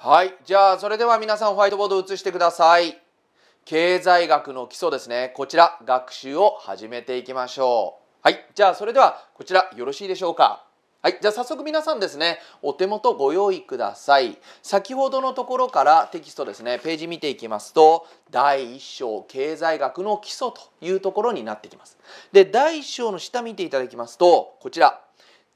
はいじゃあそれでは皆さんホワイトボードを写してください経済学の基礎ですねこちら学習を始めていきましょうはいじゃあそれではこちらよろしいでしょうかはい、じゃあ早速皆さんですねお手元ご用意ください先ほどのところからテキストですねページ見ていきますと第1章経済学の基礎というところになってきますで第1章の下見ていただきますとこちら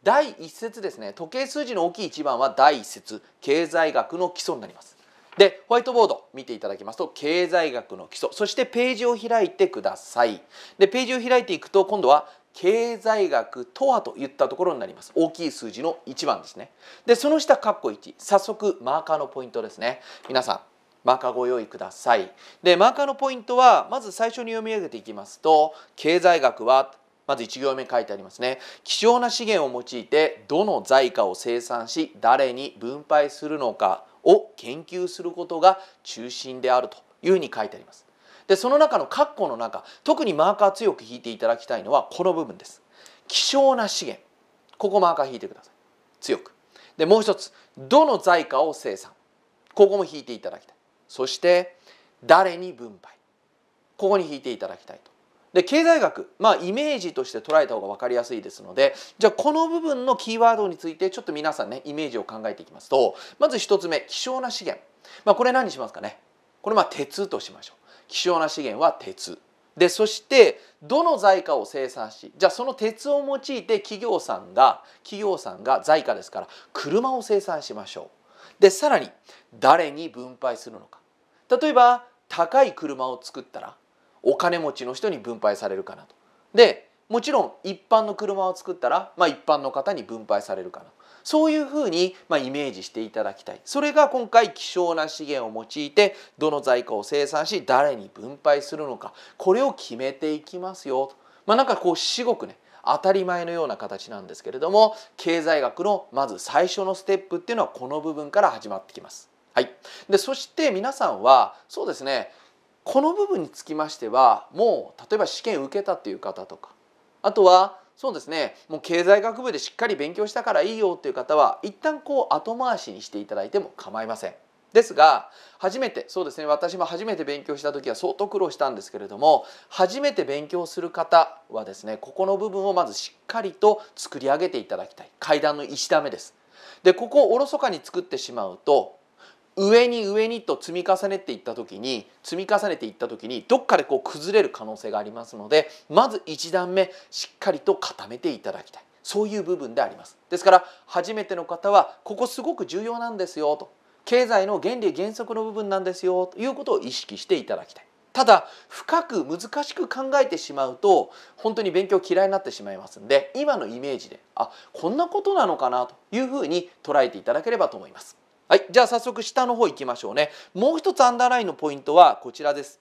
第1節ですね時計数字の大きい1番は第1節経済学の基礎になりますでホワイトボード見ていただきますと経済学の基礎そしてページを開いてくださいでページを開いていくと今度は経済学とはといったところになります大きい数字の1番ですねでその下括弧1早速マーカーのポイントですね皆さんマーカーご用意くださいでマーカーのポイントはまず最初に読み上げていきますと経済学はまず1行目書いてありますね希少な資源を用いてどの財貨を生産し誰に分配するのかを研究することが中心であるというふうに書いてありますでその中の括弧の中特にマーカー強く引いていただきたいのはこの部分です希少な資源ここマーカー引いてください強くでもう一つどの財貨を生産ここも引いていただきたいそして誰に分配ここに引いていただきたいとで経済学、まあ、イメージとして捉えた方が分かりやすいですのでじゃあこの部分のキーワードについてちょっと皆さんねイメージを考えていきますとまず1つ目希少な資源、まあ、これ何にしますかねこれまあ鉄としましょう希少な資源は鉄でそしてどの財貨を生産しじゃあその鉄を用いて企業さんが企業さんが財貨ですから車を生産しましょうでさらに誰に分配するのか例えば高い車を作ったらお金持ちの人に分配されるかなと。でもちろん一般の車を作ったら、まあ、一般の方に分配されるかなそういうふうに、まあ、イメージしていただきたいそれが今回希少な資源を用いてどの在庫を生産し誰に分配するのかこれを決めていきますよと、まあ、なんかこう至極ね当たり前のような形なんですけれども経済学のまず最初のステップっていうのはこの部分から始まってきます。はい、でそして皆さんはそうですねこの部分につきましてはもう例えば試験受けたっていう方とかあとはそうですねもう経済学部でしっかり勉強したからいいよっていう方は一旦こう後回しにしていただいても構いません。ですが初めてそうですね私も初めて勉強した時は相当苦労したんですけれども初めて勉強する方はですねここの部分をまずしっかりと作り上げていただきたい階段の石だめです。でここをおろそかに作ってしまうと上に上にと積み重ねていった時に積み重ねていった時にどっかでこう崩れる可能性がありますのでまず1段目しっかりと固めていただきたいそういう部分でありますですから初めての方はここすごく重要なんですよと経済の原理原則の部分なんですよということを意識していただきたいただ深く難しく考えてしまうと本当に勉強嫌いになってしまいますんで今のイメージであこんなことなのかなというふうに捉えていただければと思います。はいじゃあ早速下の方行きましょうねもう一つアンダーラインのポイントはこちらです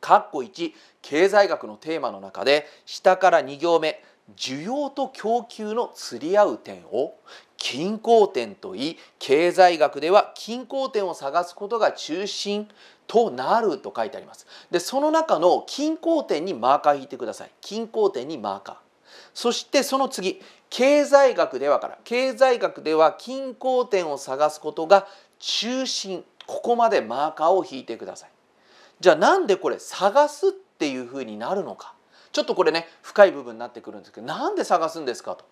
括弧1経済学のテーマの中で下から2行目需要と供給の釣り合う点を均衡点といい経済学では均衡点を探すことが中心となると書いてありますでその中の均衡点にマーカー引いてください均衡点にマーカーそしてその次経済学ではから経済学では均衡点を探すことが中心ここまでマーカーを引いてくださいじゃあなんでこれ探すっていうふうになるのかちょっとこれね深い部分になってくるんですけどなんで探すんですかと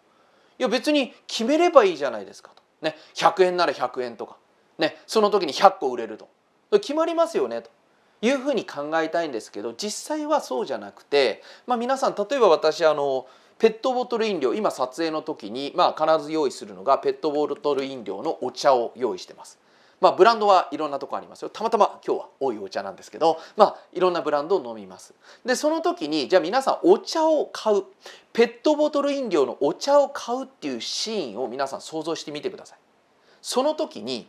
いや別に決めればいいじゃないですかと、ね、100円なら100円とか、ね、その時に100個売れると決まりますよねというふうに考えたいんですけど実際はそうじゃなくて、まあ、皆さん例えば私あのペットボトル飲料今撮影の時に、まあ、必ず用意するのがペットボトル飲料のお茶を用意してます。まあ、ブランドはいろんなとこありますよたまたま今日は多いお茶なんですけど、まあ、いろんなブランドを飲みますでその時にじゃあ皆さんお茶を買うペットボトル飲料のお茶を買うっていうシーンを皆さん想像してみてくださいその時に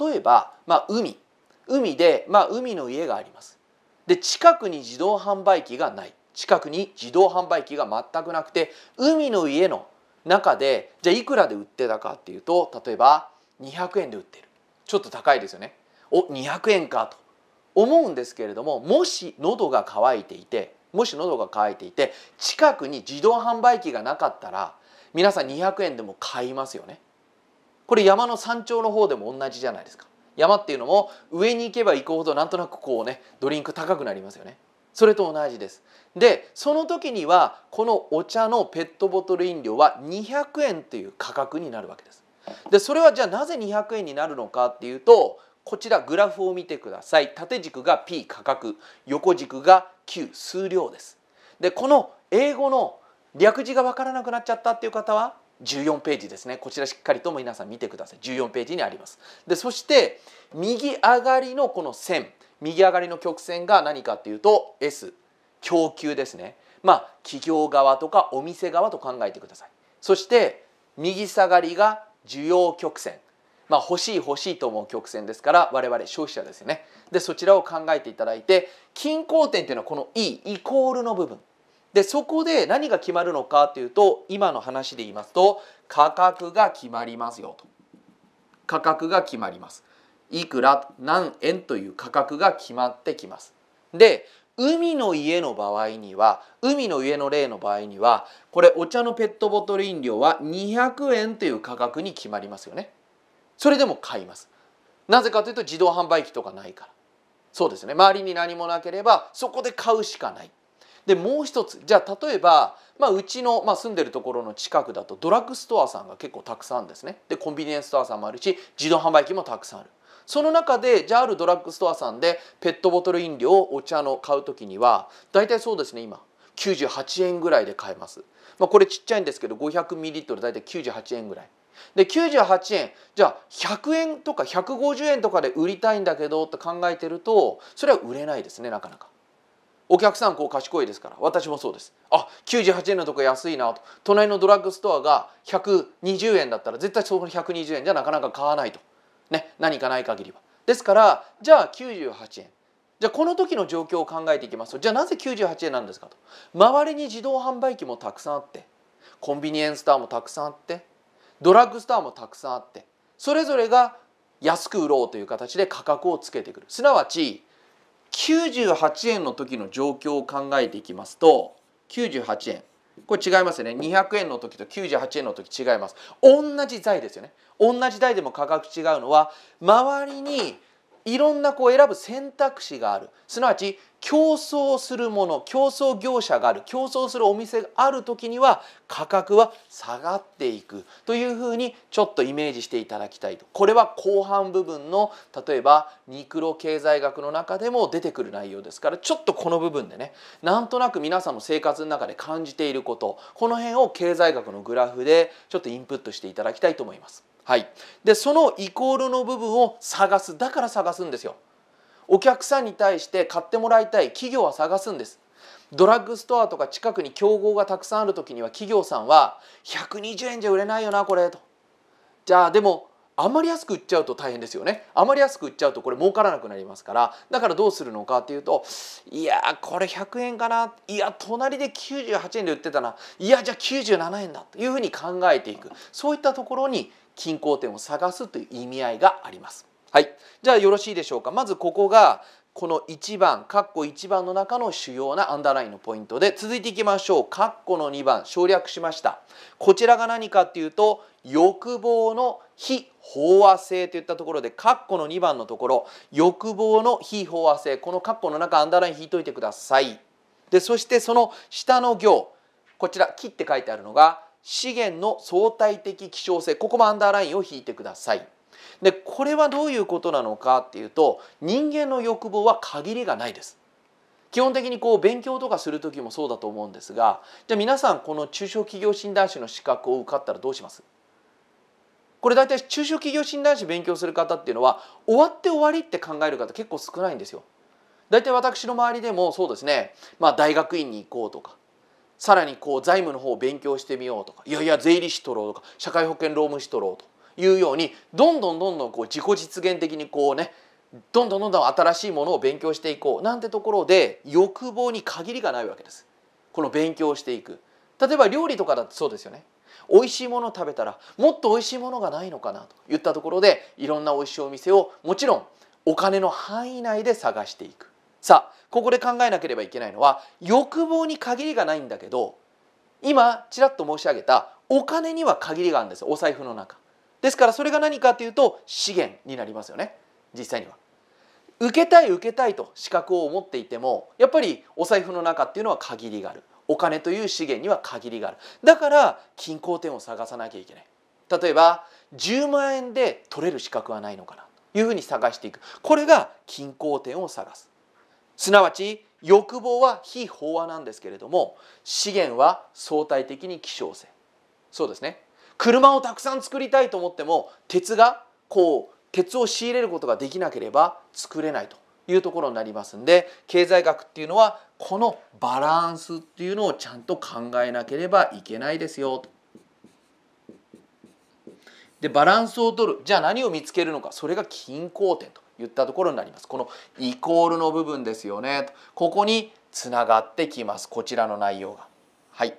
例えば、まあ、海海で、まあ、海の家がありますで近くに自動販売機がない近くに自動販売機が全くなくて海の家の中でじゃあいくらで売ってたかっていうと例えば200円で売ってるちょっと高いですよねお200円かと思うんですけれどももし喉が渇いていてもし喉が渇いていて近くに自動販売機がなかったら皆さん200円でも買いますよねこれ山の山頂の方でも同じじゃないですか山っていうのも上に行けば行くほどなんとなくこうねドリンク高くなりますよねそれと同じですでその時にはこのお茶のペットボトル飲料は200円という価格になるわけですでそれはじゃあなぜ200円になるのかっていうとこちらグラフを見てください縦軸が P 価格横軸が Q 数量ですでこの英語の略字が分からなくなっちゃったっていう方は14ページですねこちらしっかりとも皆さん見てください14ページにありますでそして右上がりのこの線右上がりの曲線が何かっていうと S 供給ですねまあ企業側とかお店側と考えてくださいそして右下がりが需要曲線まあ、欲しい欲しいと思う曲線ですから我々消費者ですよねでそちらを考えていただいて均衡点というのはこの E イコールの部分でそこで何が決まるのかというと今の話で言いますと価格が決まりますよと価格が決まりますいくら何円という価格が決まってきます。で海の家の場合には海の家の例の場合にはこれお茶のペットボトル飲料は200円という価格に決まりますよね。それでも買います。なぜかというと自動販売機とかないから。そうですね周りに何もなければそこで買うしかない。でもう一つじゃあ例えば、まあ、うちの、まあ、住んでるところの近くだとドラッグストアさんが結構たくさんですねでコンビニエンスストアさんもあるし自動販売機もたくさんあるその中でじゃああるドラッグストアさんでペットボトル飲料をお茶の買う時には大体そうですね今98円ぐらいで買えます、まあ、これちっちゃいんですけど 500ml 大体98円ぐらいで98円じゃあ100円とか150円とかで売りたいんだけどって考えてるとそれは売れないですねなかなか。お客さんこう賢いですから私もそうですあ98円のとこ安いなと隣のドラッグストアが120円だったら絶対そこの120円じゃなかなか買わないとね、何かない限りは。ですからじゃあ98円じゃあこの時の状況を考えていきますとじゃあなぜ98円なんですかと周りに自動販売機もたくさんあってコンビニエンススターもたくさんあってドラッグスターもたくさんあってそれぞれが安く売ろうという形で価格をつけてくるすなわち98円の時の状況を考えていきますと98円これ違いますね200円の時と98円の時違います同じ材ですよね同じ材でも価格違うのは周りにいろんなこう選ぶ選択肢があるすなわち競争するもの競争業者がある競争するお店がある時には価格は下がっていくというふうにちょっとイメージしていただきたいとこれは後半部分の例えばニクロ経済学の中でも出てくる内容ですからちょっとこの部分でねなんとなく皆さんの生活の中で感じていることこの辺を経済学のグラフでちょっとインプットしていただきたいと思います。はい、でそのイコールの部分を探すだから探すんですよ。お客さんに対して買ってもらいたい企業は探すんですドラッグストアとか近くに競合がたくさんある時には企業さんは120円じゃ売れないよなこれとじゃあでもあまり安く売っちゃうと大変ですよねあまり安く売っちゃうとこれ儲からなくなりますからだからどうするのかっていうといやこれ100円かないや隣で98円で売ってたないやじゃあ97円だというふうに考えていくそういったところに均衡点を探すという意味合いがあります。はいじゃあよろしいでしょうかまずここがこの1番括弧1番の中の主要なアンダーラインのポイントで続いていきましょう括弧の2番省略しましたこちらが何かっていうと欲望の非飽和性といったところで括弧の2番のところ欲望の非飽和性この括弧の中アンダーライン引いといてくださいでそしてその下の行こちら「木」って書いてあるのが資源の相対的希少性ここもアンダーラインを引いてください。でこれはどういうことなのかっていうと人間の欲望は限りがないです。基本的にこう勉強とかする時もそうだと思うんですがじゃあ皆さんこの中小企業診断士の資格を受かったらどうしますこれ大体中小企業診断士勉強する方っていうのは終わって終わりって考える方結構少ないんですよ。大体私の周りでもそうですね、まあ、大学院に行こうとかさらにこう財務の方を勉強してみようとかいやいや税理士取ろうとか社会保険労務士取ろうというようにどんどんどんどんこう自己実現的にこうねどんどんどんどん新しいものを勉強していこうなんてところで欲望に限りがないわけです。この勉強していく例えば料理とかだってそうですよね美味しいものを食べたらもっと美味しいものがないのかなといったところでいろんな美味しいお店をもちろんお金の範囲内で探していくさあここで考えなければいけないのは欲望に限りがないんだけど今ちらっと申し上げたお金には限りがあるんですお財布の中ですからそれが何かというと資源になりますよね実際には。受けたい受けたいと資格を持っていてもやっぱりお財布の中っていうのは限りがあるお金という資源には限りがあるだから均衡点を探さなきゃいけない例えば10万円で取れる資格はないのかなというふうに探していくこれが均衡点を探すすなわち欲望は非飽和なんですけれども資源は相対的に希少性そうですね車をたくさん作りたいと思っても鉄がこう鉄を仕入れることができなければ作れないというところになりますんで経済学っていうのはこのバランスっていうのをちゃんと考えなければいけないですよと。でバランスを取るじゃあ何を見つけるのかそれが均衡点と言ったところになりますこのイコールの部分ですよねここにつながってきますこちらの内容がはい。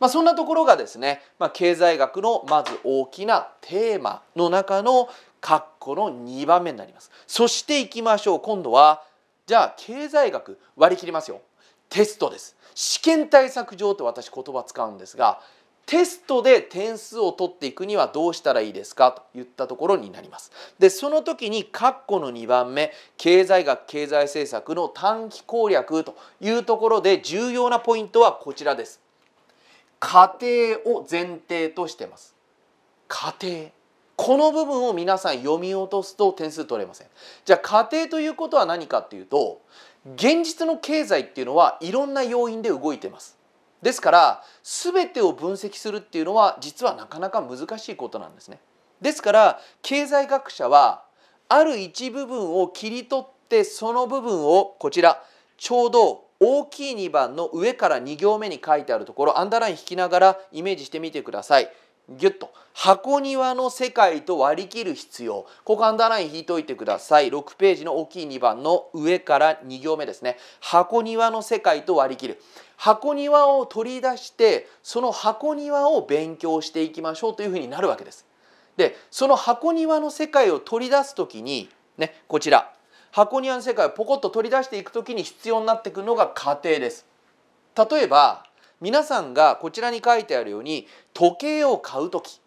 まあ、そんなところがですね、まあ、経済学のまず大きなテーマの中の括弧の2番目になります。そしていきましょう今度はじゃあ経済学割り切りますよ。テストです。試験対策上と私言葉使うんですがテストで点数を取っていくにはどうしたらいいですかといったところになります。でその時に括弧の2番目経済学経済政策の短期攻略というところで重要なポイントはこちらです。家庭を前提としてます家庭この部分を皆さん読み落とすと点数取れませんじゃあ家庭ということは何かっていうと現実の経済っていうのはいろんな要因で動いてますですから全てを分析するっていうのは実はなかなか難しいことなんですねですから経済学者はある一部分を切り取ってその部分をこちらちょうど大きい2番の上から2行目に書いてあるところアンダーライン引きながらイメージしてみてください。ギュッと箱庭の世界と割り切る必要ここアンダーライン引いといてください6ページの大きい2番の上から2行目ですね箱庭の世界と割り切る箱庭を取り出してその箱庭を勉強していきましょうというふうになるわけですでその箱庭の世界を取り出す時にねこちら箱庭の世界をポコッと取り出していく時に必要になってくるのが家庭です。例えば皆さんがこちらに書いてあるように時計を買う時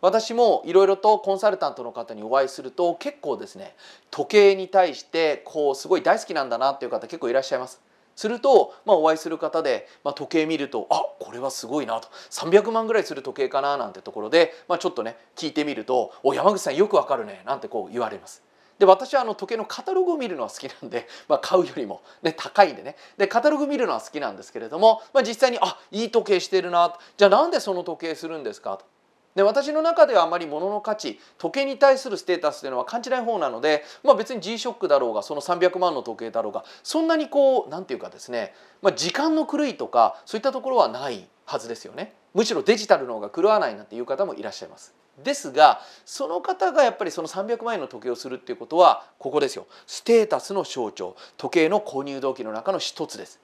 私もいろいろとコンサルタントの方にお会いすると結構ですね時計に対してこうすごい大好きなんだなっていう方結構いらっしゃいます。すると、まあ、お会いする方で、まあ、時計見るとあこれはすごいなと300万ぐらいする時計かななんてところで、まあ、ちょっとね聞いてみると「お山口さんよくわかるね」なんてこう言われます。で私はあの時計のカタログを見るのは好きなんで、まあ、買うよりも、ね、高いんでねでカタログ見るのは好きなんですけれども、まあ、実際にあいい時計してるなじゃあなんでその時計するんですかと。で私の中ではあまり物の価値時計に対するステータスというのは感じない方なので、まあ、別に g s h o c k だろうがその300万の時計だろうがそんなにこうなんていうかですね、まあ、時間の狂いとかそういったところはないはずですよねむしろデジタルの方が狂わないなんていう方もいらっしゃいます。ですがその方がやっぱりその300万円の時計をするっていうことはここですよステータスの象徴時計の購入動機の中の一つです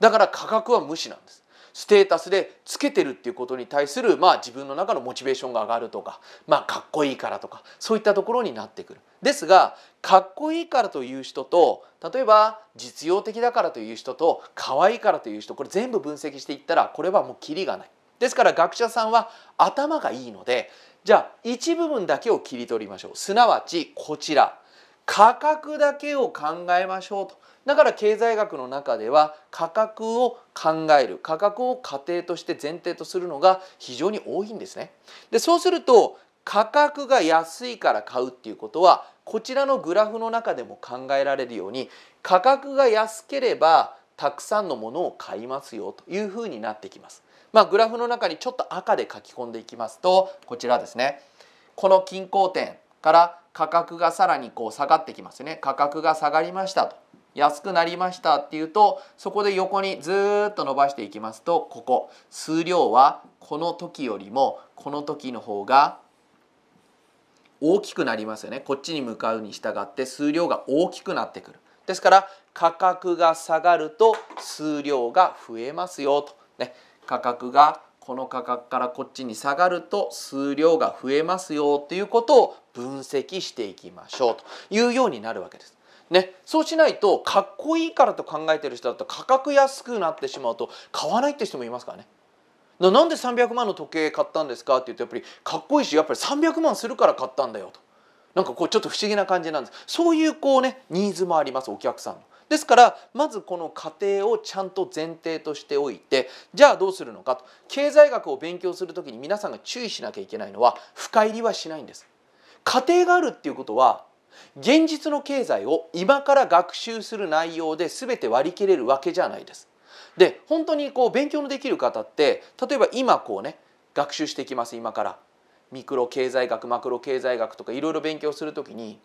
だから価格は無視なんですステータスでつけてるっていうことに対する、まあ、自分の中のモチベーションが上がるとか、まあ、かっこいいからとかそういったところになってくる。ですがかっこいいからという人と例えば実用的だからという人と可愛いからという人これ全部分析していったらこれはもうキリがない。ですから学者さんは頭がいいのでじゃあ一部分だけを切り取りましょうすなわちこちら価格だけを考えましょうとだから経済学の中では価格を考える価格を仮定として前提とするのが非常に多いんですね。でそうすると価格が安いから買うっていうことはこちらのグラフの中でも考えられるように価格が安ければたくさんのものを買いますよというふうになってきます。まあ、グラフの中にちょっと赤で書き込んでいきますとこちらですねこの均衡点から価格がさらにこう下がってきますよね価格が下がりましたと安くなりましたっていうとそこで横にずっと伸ばしていきますとここ数量はこの時よりもこの時の方が大きくなりますよねこっちに向かうに従って数量が大きくなってくるですから価格が下がると数量が増えますよとね価格がこの価格からこっちに下がると数量が増えますよっていうことを分析していきましょうというようになるわけです。ね、そうしないとかっこいいからと考えてる人だと価格安くなってしまうと買わないって人もいますからね。ななんで300万の時計買ったんですかって言うとやっぱりかっこいいしやっぱり300万するから買ったんだよとなんかこうちょっと不思議な感じなんですそういうこうねニーズもありますお客さんの。ですからまずこの過程をちゃんと前提としておいてじゃあどうするのかと経済学を勉強する時に皆さんが注意しなきゃいけないのは深入りはしないんです。過程があるっていうことは現実の経済を今から学習する内容で全て割り切れるわけじゃないです。で本当にこう勉強のできる方って例えば今こうね学習していきます今からミクロ経済学マクロ経済学とかいろいろ勉強する時に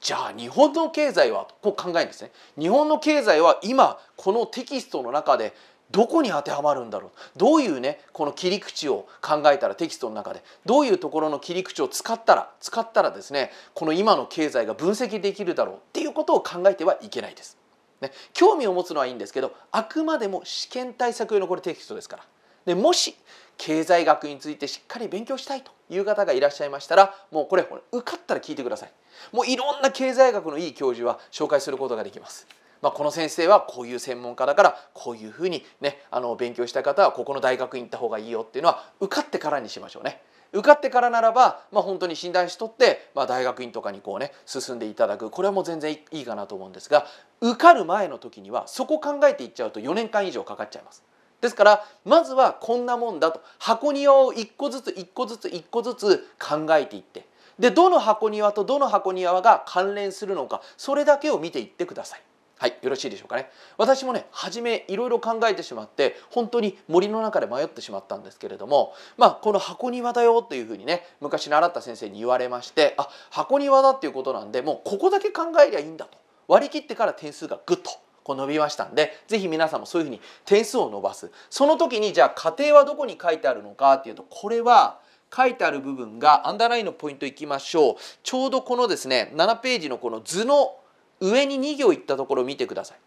じゃあ日本の経済はこう考えるんですね。日本の経済は今このテキストの中でどこに当てはまるんだろうどういうねこの切り口を考えたらテキストの中でどういうところの切り口を使ったら使ったらですねこの今の経済が分析できるだろうっていうことを考えてはいけないです。ね、興味を持つのはいいんですけどあくまでも試験対策用のこれテキストですから。でもし経済学についてしっかり勉強したいという方がいらっしゃいましたらもうこれ受かったら聞いてくださいもういろんな経済学のいい教授は紹介することができます。まあ、この先生はこういう専門家だからこういうふうに、ね、あの勉強した方はここの大学に行った方がいいよっていうのは受かってからにしましょうね。受かってからならば、まあ、本当に診断しとって、まあ、大学院とかにこうね進んでいただくこれはもう全然いいかなと思うんですが受かる前の時にはそこ考えていっちゃうと4年間以上かかっちゃいます。ですからまずはこんなもんだと箱庭を一個ずつ一個ずつ一個ずつ考えていってでどの箱庭とどの箱庭が関連するのかそれだけを見ていってください。はい、よろしいでしょうかね私もね初めいろいろ考えてしまって本当に森の中で迷ってしまったんですけれども、まあ、この箱庭だよというふうにね昔習った先生に言われましてあ箱庭だっていうことなんでもうここだけ考えりゃいいんだと割り切ってから点数がぐっとこう伸びましたんでぜひ皆さんもそういうふうに点数を伸ばすその時にじゃあ家庭はどこに書いてあるのかっていうとこれは書いてある部分がアンダーラインのポイントいきましょうちょうどこのですね7ページのこの図の上に2行いったところを見てください。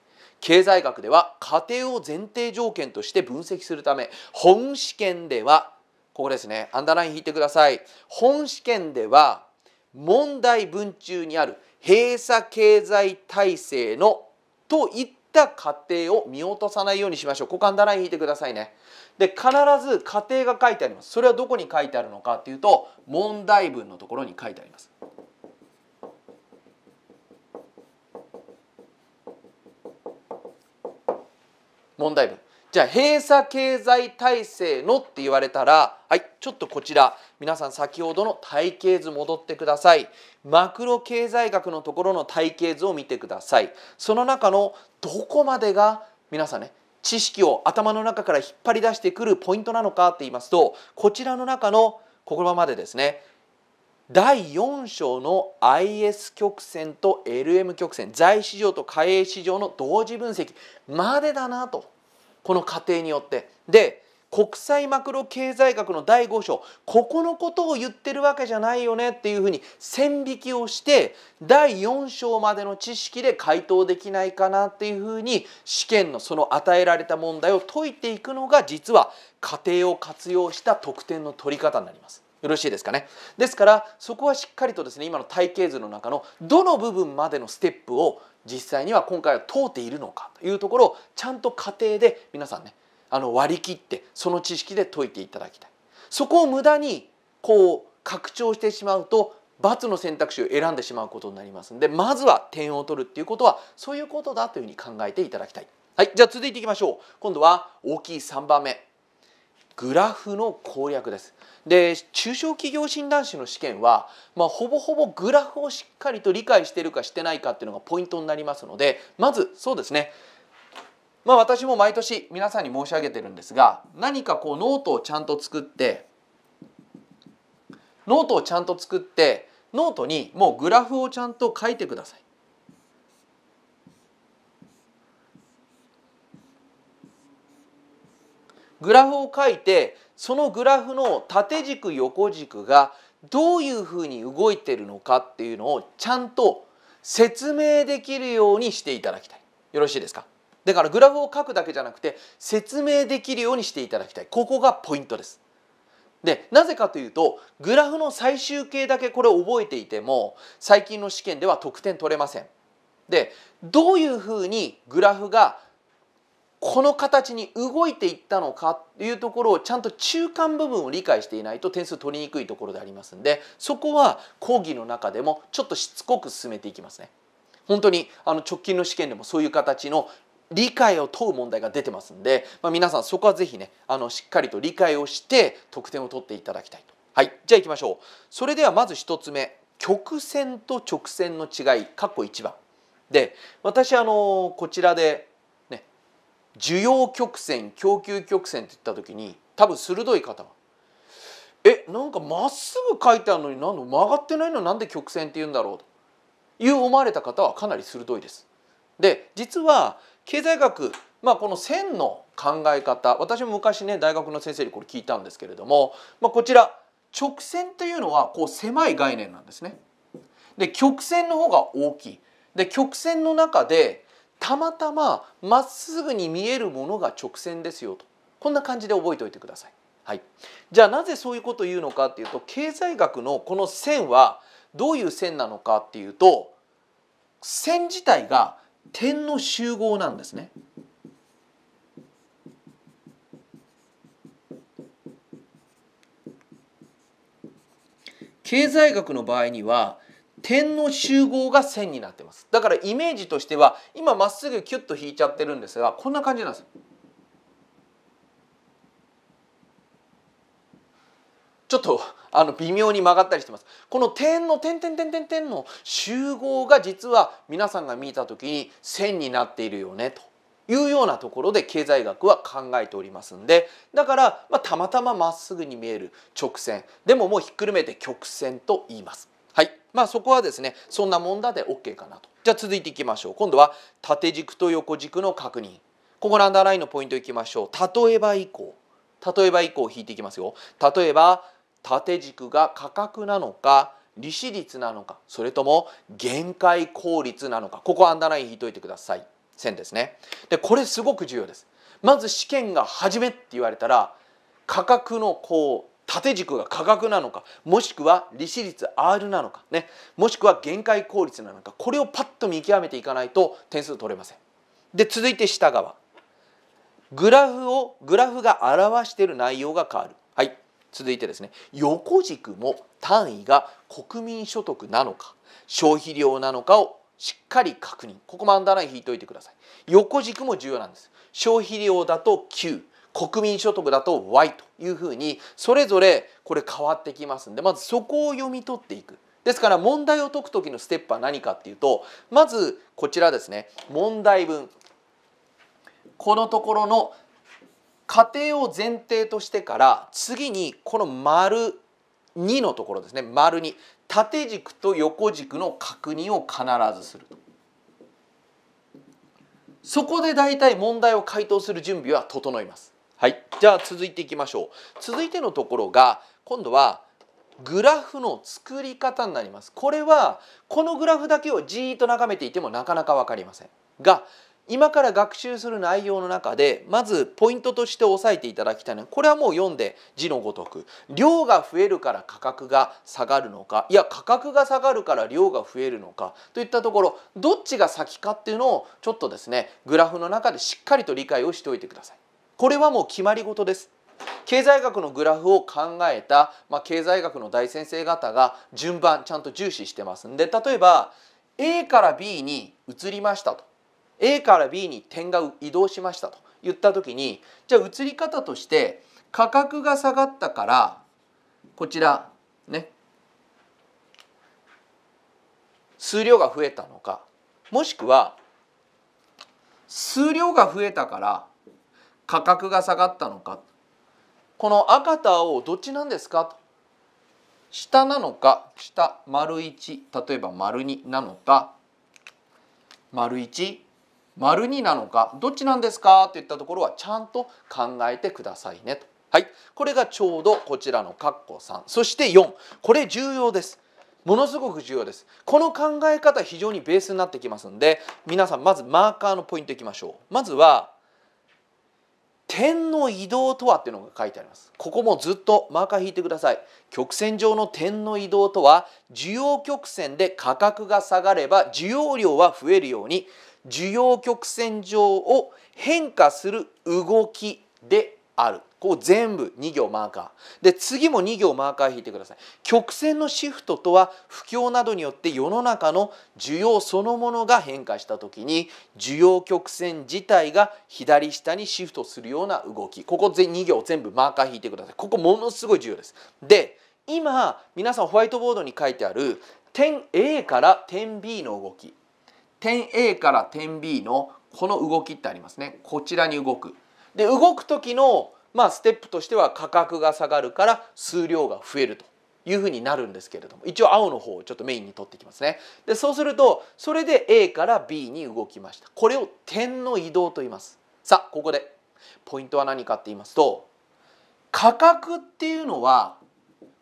経済学では家庭を前提条件として分析するため本試験ではここですねアンダーライン引いてください本試験では問題文中にある閉鎖経済体制のといった過程を見落とさないようにしましょう股間だらダ引いてくださいねで必ず過程が書いてありますそれはどこに書いてあるのかっていうと問題文のところに書いてあります問題文じゃあ閉鎖経済体制のって言われたらはいちょっとこちら皆さん先ほどの体系図戻ってくださいマクロ経済学のところの体系図を見てくださいその中のどこまでが皆さんね知識を頭の中から引っ張り出してくるポイントなのかって言いますとこちらの中のここまでですね第4章の IS 曲線と LM 曲線財市場と貨幣市場の同時分析までだなとこの過程によってで国際マクロ経済学の第5章ここのことを言ってるわけじゃないよねっていうふうに線引きをして第4章までの知識で回答できないかなっていうふうに試験のその与えられた問題を解いていくのが実は家庭を活用した得点の取り方になります。よろしいですかねですからそこはしっかりとですね今の体系図の中のどの部分までのステップを実際には今回は通っているのかというところをちゃんと家庭で皆さんねあの割り切ってその知識で解いていただきたいそこを無駄にこう拡張してしまうと×の選択肢を選んでしまうことになりますのでまずは点を取るっていうことはそういうことだというふうに考えていただきたい。はい、じゃあ続いていきましょう今度は大きい3番目グラフの攻略ですで中小企業診断士の試験は、まあ、ほぼほぼグラフをしっかりと理解してるかしてないかっていうのがポイントになりますのでまずそうですねまあ私も毎年皆さんに申し上げてるんですが何かこうノートをちゃんと作ってノートをちゃんと作ってノートにもうグラフをちゃんと書いてください。グラフを書いてそのグラフの縦軸横軸がどういうふうに動いてるのかっていうのをちゃんと説明できるようにしていただきたいよろしいですかだからグラフを書くだけじゃなくて説明できるようにしていただきたいここがポイントですでなぜかというとグラフの最終形だけこれを覚えていても最近の試験では得点取れませんでどういうふうにグラフがこの形に動いていったのかというところをちゃんと中間部分を理解していないと点数取りにくいところでありますんでそこは講義の中でもちょっとしつこく進めていきますね。本当にあの直近の試験でもそういう形の理解を問う問題が出てますんで、まあ、皆さんそこはぜひねあのしっかりと理解をして得点を取っていただきたいと。はい、じゃあ行きましょう。それではまず1つ目曲線と直線の違い括弧1番で私あのこちらで需要曲線供給曲線って言った時に多分鋭い方は「えなんかまっすぐ書いてあるのに何の曲がってないのなんで曲線って言うんだろう」という思われた方はかなり鋭いです。で実は経済学、まあ、この線の考え方私も昔ね大学の先生にこれ聞いたんですけれども、まあ、こちら直線というのはこう狭い概念なんですね。で曲線の方が大きい。で曲線の中でたまたままっすぐに見えるものが直線ですよとこんな感じで覚えておいてください。はい、じゃあなぜそういうことを言うのかっていうと経済学のこの線はどういう線なのかっていうと線自体が点の集合なんですね。経済学の場合には点の集合が線になってますだからイメージとしては今まっすぐキュッと引いちゃってるんですがこんな感じなんですちょっとあの微妙に曲がったりしてますこの点の点点点点点の集合が実は皆さんが見た時に線になっているよねというようなところで経済学は考えておりますんでだから、まあ、たまたままっすぐに見える直線でももうひっくるめて曲線と言います。まあそこはですねそんなもんだで OK かなとじゃあ続いていきましょう今度は縦軸と横軸の確認ここラアンダーラインのポイントいきましょう例えば以降例えば以降引いていきますよ例えば縦軸が価格なのか利子率なのかそれとも限界効率なのかここアンダーライン引いといてください線ですねでこれすごく重要ですまず試験が始めって言われたら価格のこう縦軸が価格なのかもしくは利子率 R なのか、ね、もしくは限界効率なのかこれをパッと見極めていかないと点数取れません。で続いて下側グラフをグラフが表している内容が変わる。はい、続いてですね横軸も単位が国民所得なのか消費量なのかをしっかり確認ここもアンダーライン引いておいてください横軸も重要なんです消費量だと9国民所得だと Y というふうにそれぞれこれ変わってきますんでまずそこを読み取っていく。ですから問題を解く時のステップは何かっていうとまずこちらですね問題文このところの仮定を前提としてから次にこの丸2のところですね丸2縦軸と横軸の確認を必ずするとそこで大体問題を回答する準備は整いますはいじゃあ続いていきましょう続いてのところが今度はグラフの作り方になりますこれはこのグラフだけをじーっと眺めていてもなかなか分かりませんが今から学習する内容の中でまずポイントとして押さえていただきたいのはこれはもう読んで字のごとく量が増えるから価格が下がるのかいや価格が下がるから量が増えるのかといったところどっちが先かっていうのをちょっとですねグラフの中でしっかりと理解をしておいてください。これはもう決まり事です経済学のグラフを考えた、まあ、経済学の大先生方が順番ちゃんと重視してますんで例えば A から B に移りましたと A から B に点が移動しましたと言った時にじゃあ移り方として価格が下がったからこちらね数量が増えたのかもしくは数量が増えたから価格が下がったのかこの赤と青どっちなんですかと下なのか下丸1例えば丸2なのか丸1丸2なのかどっちなんですかといったところはちゃんと考えてくださいねと。はい、これがちょうどこちらの括弧3そして4これ重要です。ものすごく重要です。この考え方非常にベースになってきますんで皆さんまずマーカーのポイントいきましょう。まずは点の移動とはっていうのが書いてありますここもずっとマーカー引いてください曲線上の点の移動とは需要曲線で価格が下がれば需要量は増えるように需要曲線上を変化する動きであるここ全部2行マーカーで次も2行マーカー引いてください曲線のシフトとは不況などによって世の中の需要そのものが変化した時に需要曲線自体が左下にシフトするような動きここ2行全部マーカー引いてくださいここものすごい重要ですで今皆さんホワイトボードに書いてある点 A から点 B の動き点 A から点 B のこの動きってありますねこちらに動くで動く時のまあステップとしては価格が下がるから数量が増えるというふうになるんですけれども一応青の方をちょっとメインに取ってきますねでそうするとそれで A から B に動きましたこれを点の移動と言いますさあここでポイントは何かって言いますと価格っていうのは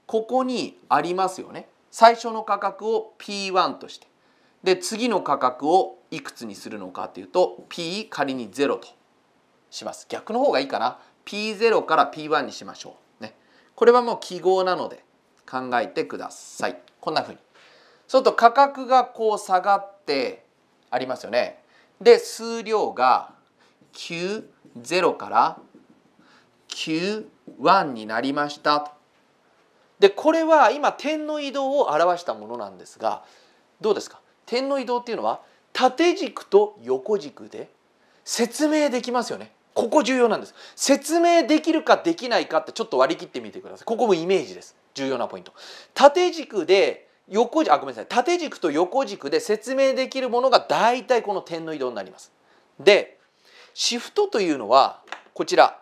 ここにありますよね最初の価格を P1 としてで次の価格をいくつにするのかというと P 仮に0とします逆の方がいいかな P0 から P1 にしましょう。ね、これはもう記号なので考えてください。こんなふうに。そうすると価格がこう下がってありますよね。で数量が90から91になりましたと。でこれは今点の移動を表したものなんですがどうですか点の移動っていうのは縦軸と横軸で説明できますよね。ここ重要なんです説明できるかできないかってちょっと割り切ってみてくださいここもイメージです重要なポイント縦軸で横軸あごめんなさい縦軸と横軸で説明できるものが大体この点の移動になりますでシフトというのはこちら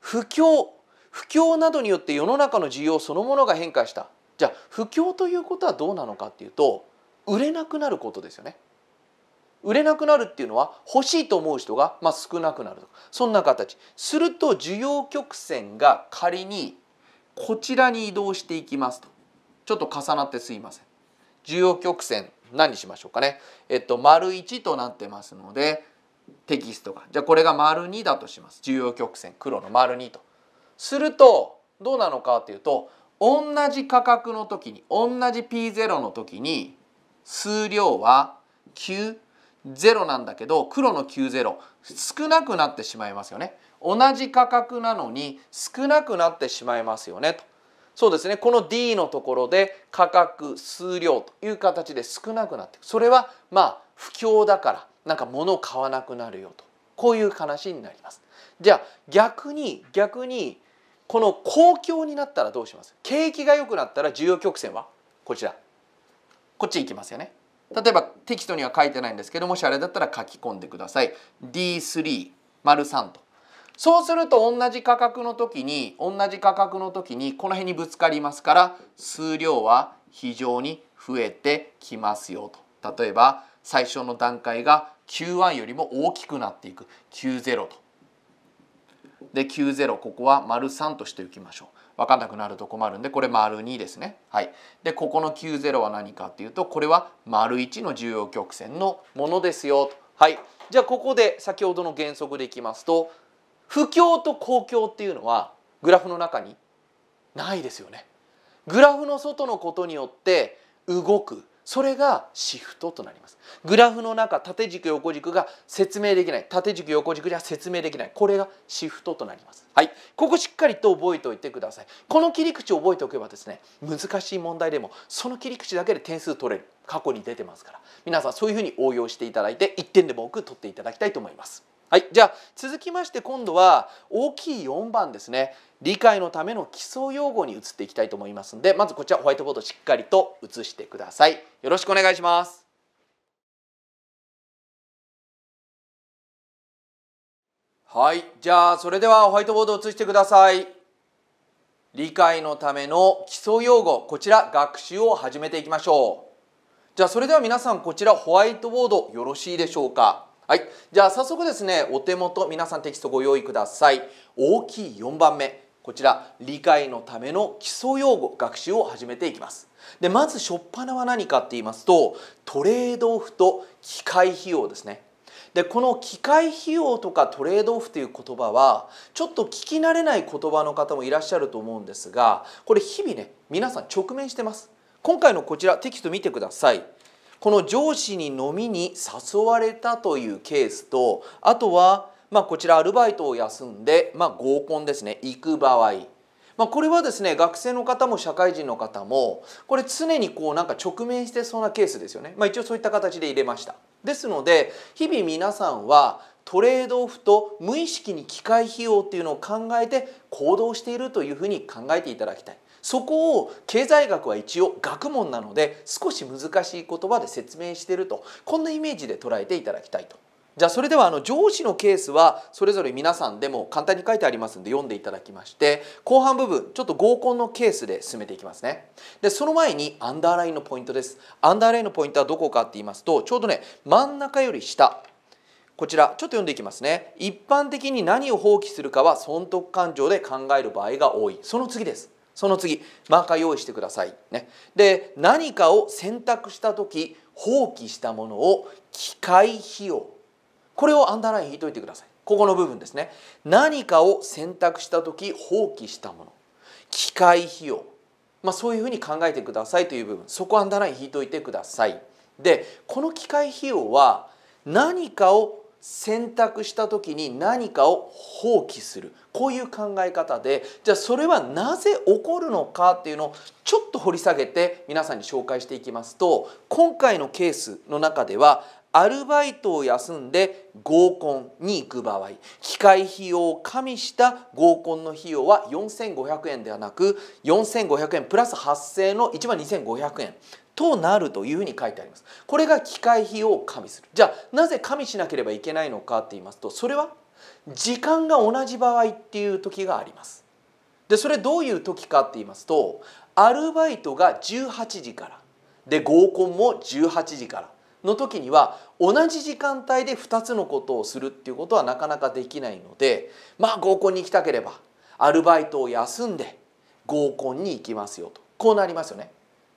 不況不況などによって世の中の需要そのものが変化したじゃあ不況ということはどうなのかっていうと売れなくなることですよね売れなくなるっていうのは欲しいと思う人がまあ少なくなるとそんな形すると需要曲線が仮にこちらに移動していきますとちょっと重なってすいません需要曲線何にしましょうかねえっと丸1となってますのでテキストがじゃあこれが丸2だとします需要曲線黒の丸2とするとどうなのかっていうと同じ価格の時に同じ P0 の時に数量は0なんだけど黒の90少なくなってしまいますよね同じ価格なのに少なくなってしまいますよねとそうですねこの D のところで価格数量という形で少なくなってそれはまあ不況だからなんか物を買わなくなるよとこういう話になりますじゃあ逆に逆にこの公共になったらどうします景気が良くなったら需要曲線はこちらこっち行きますよね例えばテキストには書いてないんですけどもしあれだったら書き込んでください D3 丸3とそうすると同じ価格の時に同じ価格の時にこの辺にぶつかりますから数量は非常に増えてきますよと例えば最初の段階が Q1 よりも大きくなっていく Q0 とで Q0 ここは丸3としておきましょう分かんなくなると困るんでこれ丸2ですね。はい、でここの90は何かっていうとこれは丸1の重要曲線のものですよと。はい、じゃあここで先ほどの原則でいきますと不況と公共っていうのはグラフの中にないですよね。グラフの外のことによって動くそれがシフトとなりますグラフの中縦軸横軸が説明できない縦軸横軸じゃ説明できないこれがシフトとなりますはいここしっかりと覚えておいてくださいこの切り口を覚えておけばですね難しい問題でもその切り口だけで点数取れる過去に出てますから皆さんそういうふうに応用していただいて1点でも多く取っていただきたいと思いますはい、じゃあ続きまして今度は大きい4番ですね理解のための基礎用語に移っていきたいと思いますのでまずこちらホワイトボードしっかりと移してくださいよろしくお願いしますはいじゃあそれではホワイトボードを移してください理解のための基礎用語こちら学習を始めていきましょうじゃあそれでは皆さんこちらホワイトボードよろしいでしょうかはい、じゃあ早速ですねお手元皆さんテキストご用意ください大きい4番目こちら理解のための基礎用語学習を始めていきますでまず初っ端は何かって言いますとトレードオフと機械費用ですねでこの機械費用とかトレードオフという言葉はちょっと聞き慣れない言葉の方もいらっしゃると思うんですがこれ日々ね皆さん直面してます今回のこちらテキスト見てくださいこの上司に飲みに誘われたというケースとあとは、まあ、こちらアルバイトを休んで、まあ、合コンですね行く場合まあ、これはですね学生の方も社会人の方もこれ常にこうなんか直面してそうなケースですよね、まあ、一応そういった形で入れましたですので日々皆さんはトレードオフと無意識に機械費用っていうのを考えて行動しているというふうに考えていただきたいそこを経済学は一応学問なので少し難しい言葉で説明してるとこんなイメージで捉えていただきたいとじゃあそれではあの上司のケースはそれぞれ皆さんでも簡単に書いてありますんで読んでいただきまして後半部分ちょっと合コンのケースで進めていきますねでその前にアンダーラインのポイントですアンダーラインのポイントはどこかって言いますとちょうどね真ん中より下こちらちょっと読んでいきますね一般的に何を放棄するかは損得感情で考える場合が多いその次ですその次マーカー用意してください、ね、で何かを選択した時放棄したものを機械費用これをアンダーライン引いといてくださいここの部分ですね何かを選択した時放棄したもの機械費用、まあ、そういうふうに考えてくださいという部分そこアンダーライン引いといてくださいでこの機械費用は何かを選択した時に何かを放棄するこういう考え方でじゃあそれはなぜ起こるのかっていうのをちょっと掘り下げて皆さんに紹介していきますと今回のケースの中ではアルバイトを休んで合コンに行く場合機械費用を加味した合コンの費用は4500円ではなく4500円プラス発生の1万2500円となるというふうに書いてありますこれが機械費を加味するじゃあなぜ加味しなければいけないのかって言いますとそれは時間が同じ場合っていう時がありますでそれどういう時かって言いますとアルバイトが18時からで合コンも18時からの時には同じ時間帯で2つのことをするっていうことはなかなかできないのでまあ合コンに行きたければアルバイトを休んで合コンに行きますよとこうなりますよね。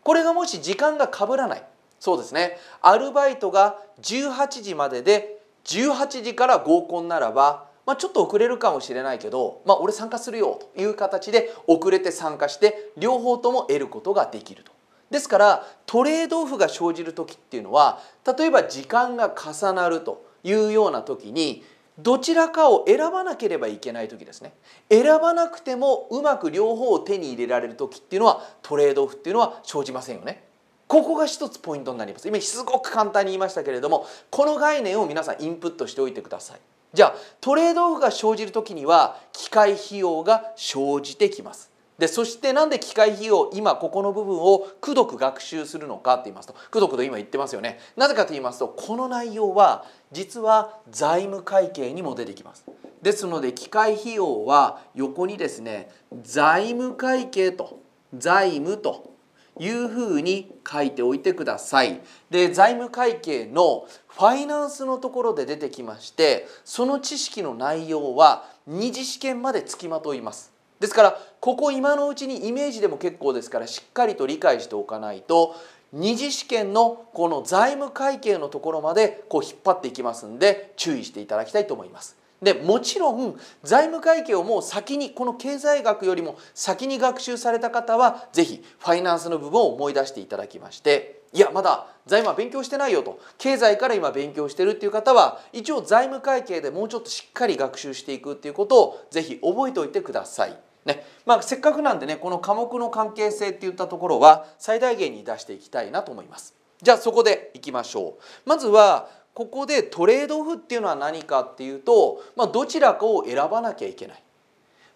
これがもし時間がかぶらないそうですねアルバイトが18時までで18時から合コンならば、まあ、ちょっと遅れるかもしれないけど、まあ、俺参加するよという形で遅れて参加して両方とも得ることができると。ですからトレードオフが生じる時っていうのは例えば時間が重なるというような時にどちらかを選ばなければいけない時ですね選ばなくてもうまく両方を手に入れられる時っていうのはトレードオフっていうのは生じませんよねここが一つポイントになります今すごく簡単に言いましたけれどもこの概念を皆さんインプットしておいてくださいじゃあトレードオフが生じる時には機械費用が生じてきますでそしてなんで機械費用今ここの部分をくどく学習するのかって言いますとくどくど今言ってますよねなぜかと言いますとこの内容は実は財務会計にも出てきますですので機械費用は横にですね財務会計と財務というふうに書いておいてくださいで財務会計のファイナンスのところで出てきましてその知識の内容は2次試験までつきまといますですからここ今のうちにイメージでも結構ですからしっかりと理解しておかないと二次試験のこの財務会計のところまでこう引っ張っていきますんで注意していただきたいと思います。でもちろん財務会計をもう先にこの経済学よりも先に学習された方は是非ファイナンスの部分を思い出していただきましていやまだ財務は勉強してないよと経済から今勉強してるっていう方は一応財務会計でもうちょっとしっかり学習していくっていうことを是非覚えておいてください。ねまあ、せっかくなんでねこの科目の関係性っていったところは最大限に出していきたいなと思います。じゃあそこでいきましょう。まずはここでトレードオフっていうのは何かっていうと、まあ、どちらかを選ばなきゃいけない。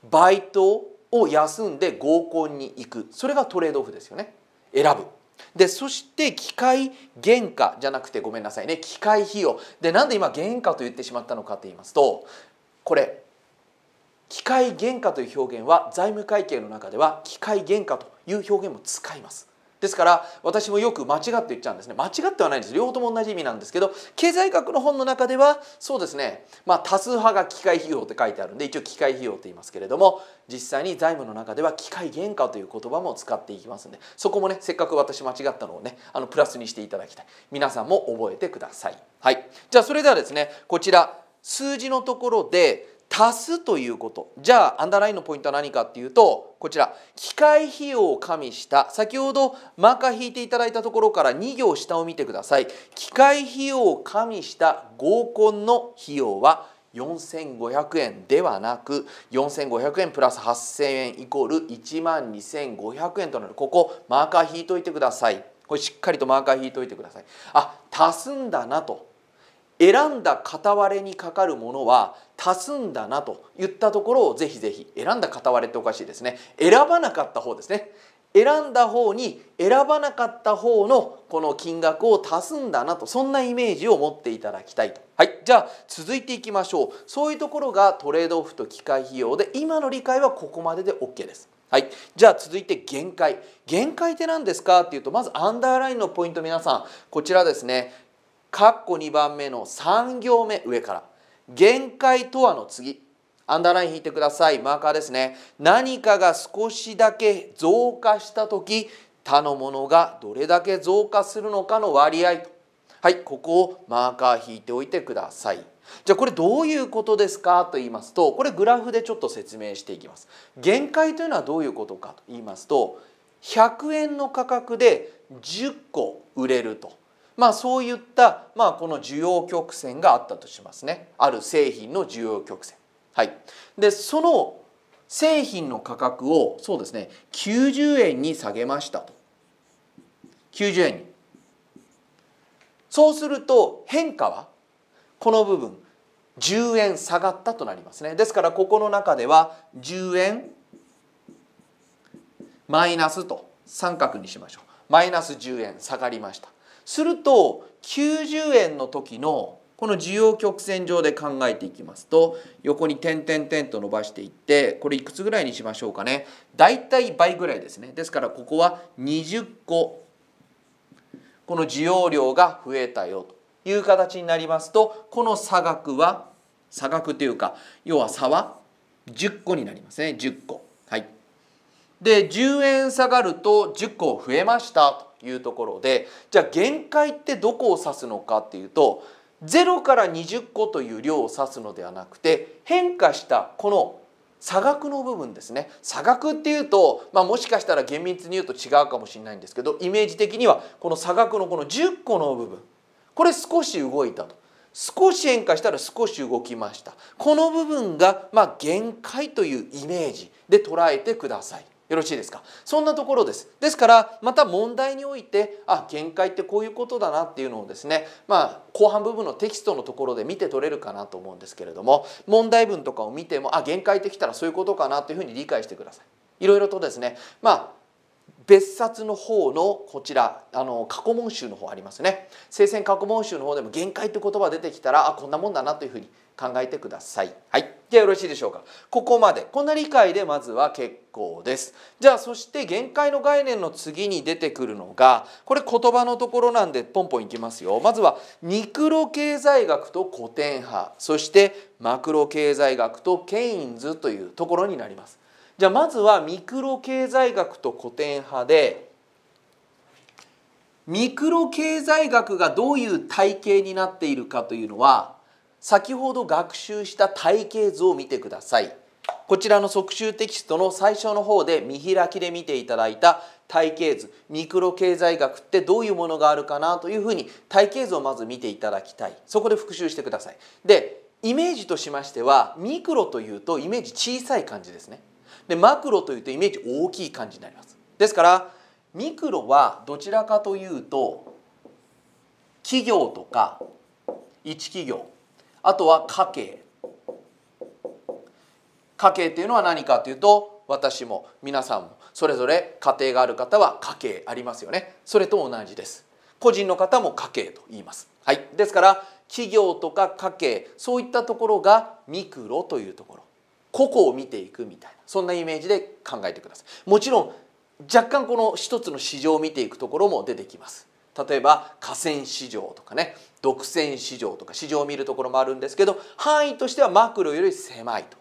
バイトを休んで合コンに行くそれがトレードオフですよね選ぶでそして機械原価じゃなくてごめんなさいね機械費用でなんで今原価と言ってしまったのかと言いますとこれ機械原価という表現は財務会計の中では機械原価という表現も使いますですから私もよく間違って言っちゃうんですね間違ってはないんです両方とも同じ意味なんですけど経済学の本の中ではそうですねまあ多数派が機械費用って書いてあるんで一応機械費用って言いますけれども実際に財務の中では機械原価という言葉も使っていきますんでそこもねせっかく私間違ったのをねあのプラスにしていただきたい皆さんも覚えてくださいはいじゃあそれではですねこちら数字のところで足すということじゃあアンダーラインのポイントは何かっていうとこちら機械費用を加味した先ほどマーカー引いていただいたところから2行下を見てください機械費用を加味した合コンの費用は4500円ではなく4500円プラス8000円イコール1万2500円となるここマーカー引いといてくださいこれしっかりとマーカー引いといてくださいあ足すんだなと選んだ片割れにかかるものは足すんだなと言ったところをぜひぜひ選んだ片割れっておかしいですね選ばなかった方ですね選んだ方に選ばなかった方のこの金額を足すんだなとそんなイメージを持っていただきたいと。はい、じゃあ続いていきましょうそういうところがトレードオフと機械費用で今の理解はここまでで OK です。はい、じゃあ続いて限界限界って何ですかっていうとまずアンダーラインのポイント皆さんこちらですね括弧2番目の3行目上から限界とはの次アンダーライン引いてくださいマーカーですね何かが少しだけ増加した時他のものがどれだけ増加するのかの割合とはいここをマーカー引いておいてくださいじゃあこれどういうことですかと言いますとこれグラフでちょっと説明していきます限界というのはどういうことかと言いますと100円の価格で10個売れるとまあ、そういった、まあ、この需要曲線があったとしますねある製品の需要曲線。はい、でその製品の価格をそうですね90円に下げましたと90円にそうすると変化はこの部分10円下がったとなりますねですからここの中では10円マイナスと三角にしましょうマイナス10円下がりましたすると90円の時のこの需要曲線上で考えていきますと横に点々点と伸ばしていってこれいくつぐらいにしましょうかねだいたい倍ぐらいですねですからここは20個この需要量が増えたよという形になりますとこの差額は差額というか要は差は10個になりますね10個。はい、で10円下がると10個増えましたいうところでじゃあ限界ってどこを指すのかっていうと0から20個という量を指すのではなくて変化したこの差額の部分ですね差額っていうと、まあ、もしかしたら厳密に言うと違うかもしれないんですけどイメージ的にはこの差額のこの10個の部分これ少し動いたと少し変化したら少し動きましたこの部分が、まあ、限界というイメージで捉えてください。よろしいですかそんなところですですからまた問題においてあ限界ってこういうことだなっていうのをですねまあ後半部分のテキストのところで見て取れるかなと思うんですけれども問題文とかを見てもあ限界ってきたらそういうことかなというふうに理解してください。いろいろとですねまあ別冊の方のこちらあの過去問集の方ありますね聖戦過去問集の方でも限界って言葉出てきたらあこんなもんだなというふうに考えてくださいはいじゃあよろしいでしょうかここまでこんな理解でまずは結構ですじゃあそして限界の概念の次に出てくるのがこれ言葉のところなんでポンポンいきますよまずはミクロ経済学と古典派そしてマクロ経済学とケインズというところになりますじゃあまずはミクロ経済学と古典派でミクロ経済学がどういう体系になっているかというのは先ほど学習した体系図を見てください。こちらの即習テキストの最初の方で見開きで見ていただいた体系図ミクロ経済学ってどういうものがあるかなというふうに体系図をまず見ていただきたいそこで復習してくださいでイメージとしましてはミクロというとイメージ小さい感じですねでマクロというとイメージ大きい感じになりますですからミクロはどちらかというと企業とか一企業あとは家計家計っていうのは何かというと私も皆さんもそれぞれ家庭がある方は家計ありますよねそれと同じです個人の方も家計と言いますはいですから企業とか家計そういったところがミクロというところ個々を見ていくみたいなそんなイメージで考えてくださいもちろん若干この一つの市場を見ていくところも出てきます例えば河川市場とかね独占市場とか市場を見るところもあるんですけど範囲としてはマクロより狭いと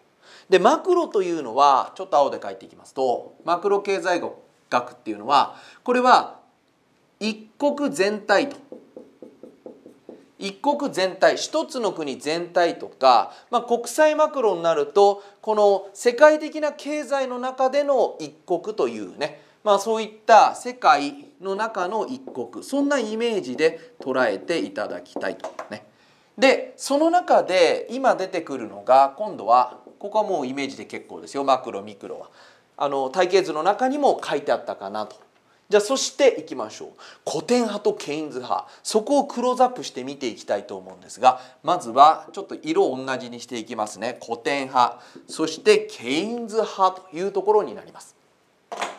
でマクロというのはちょっと青で書いていきますとマクロ経済学っていうのはこれは一国全体と一国全体一つの国全体とか、まあ、国際マクロになるとこの世界的な経済の中での一国というねまあ、そういった世界の中の一国そんなイメージで捉えていただきたいと、ね。でその中で今出てくるのが今度はここはもうイメージで結構ですよマクロミクロは。あの体系図の中にも書いてあったかなとじゃあそしていきましょう古典派とケインズ派そこをクローズアップして見ていきたいと思うんですがまずはちょっと色を同じにしていきますね古典派そしてケインズ派というところになります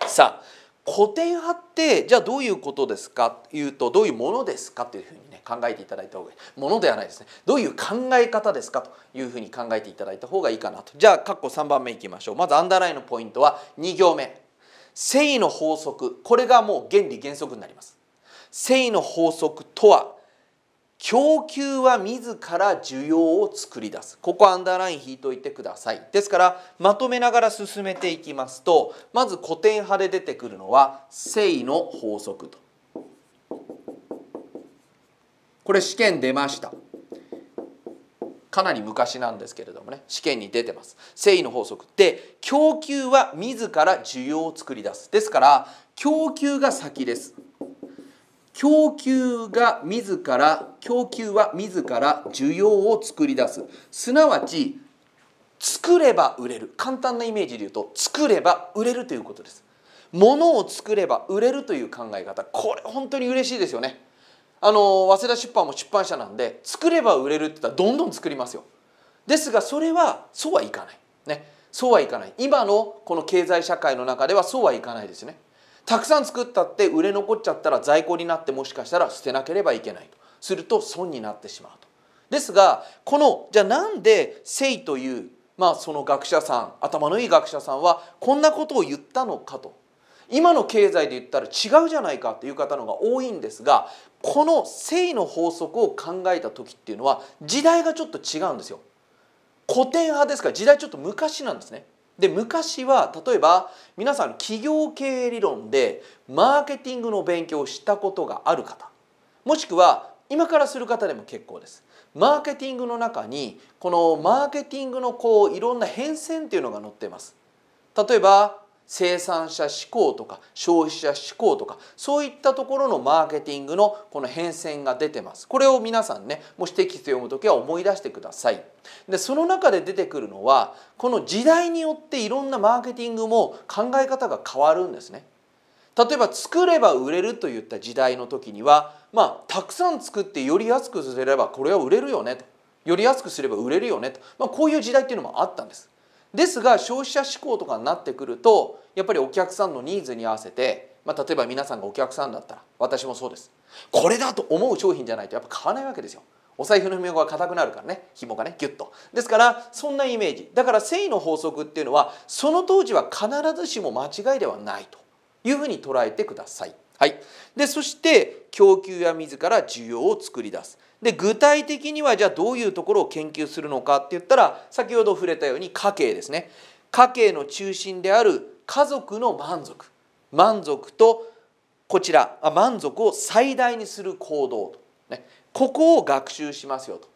さあ古典派ってじゃあどういうことですかというとどういうものですかというふうにね考えていただいた方がいいものではないですねどういう考え方ですかというふうに考えていただいた方がいいかなとじゃあッコ3番目いきましょうまずアンダーラインのポイントは2行目正義の法則これがもう原理原則になります正義の法則とは供給は自ら需要を作り出すここアンダーライン引いといてくださいですからまとめながら進めていきますとまず古典派で出てくるのは正義の法則とこれ試験出ましたかなり昔なんですけれどもね試験に出てます正義の法則で供給は自ら需要を作り出すですから供給が先です供給が自ら供給は自ら需要を作り出すすなわち作れば売れる簡単なイメージで言うと作れば売れるということです物を作れば売れるという考え方これ本当に嬉しいですよねあの早稲田出版も出版社なんで作れば売れるって言ったらどんどん作りますよですがそれはそうはいかないねそうはいかない今のこの経済社会の中ではそうはいかないですねたくさん作ったって売れ残っちゃったら在庫になってもしかしたら捨てなければいけないとすると損になってしまうとですがこのじゃあなんで聖というまあその学者さん頭のいい学者さんはこんなことを言ったのかと今の経済で言ったら違うじゃないかという方のが多いんですがこの正の法則を考えた時っていうのは時代がちょっと違うんですよ。古典派ですから時代ちょっと昔なんですね。で昔は例えば皆さん企業経営理論でマーケティングの勉強をしたことがある方もしくは今からする方でも結構ですマーケティングの中にこのマーケティングのこういろんな変遷っていうのが載っています例えば生産者志向とか消費者志向とかそういったところのマーケティングのこの変遷が出てますこれを皆さんねもしテキスト読む時は思い出してくださいでその中で出てくるのはこの時代によっていろんなマーケティングも考え方が変わるんですね例えば作れば売れるといった時代の時にはまあたくさん作ってより安くすればこれは売れるよねとより安くすれば売れるよねと、まあ、こういう時代っていうのもあったんですですが消費者志向とかになってくるとやっぱりお客さんのニーズに合わせて、まあ、例えば皆さんがお客さんだったら私もそうですこれだと思う商品じゃないとやっぱ買わないわけですよ。お財布の紐が硬くなるからね紐がねギュッとですからそんなイメージだから繊維の法則っていうのはその当時は必ずしも間違いではないというふうに捉えてください。はい、でそして供給や自ら需要を作り出すで具体的にはじゃあどういうところを研究するのかって言ったら先ほど触れたように家計ですね家計の中心である家族の満足満足とこちら満足を最大にする行動と、ね、ここを学習しますよと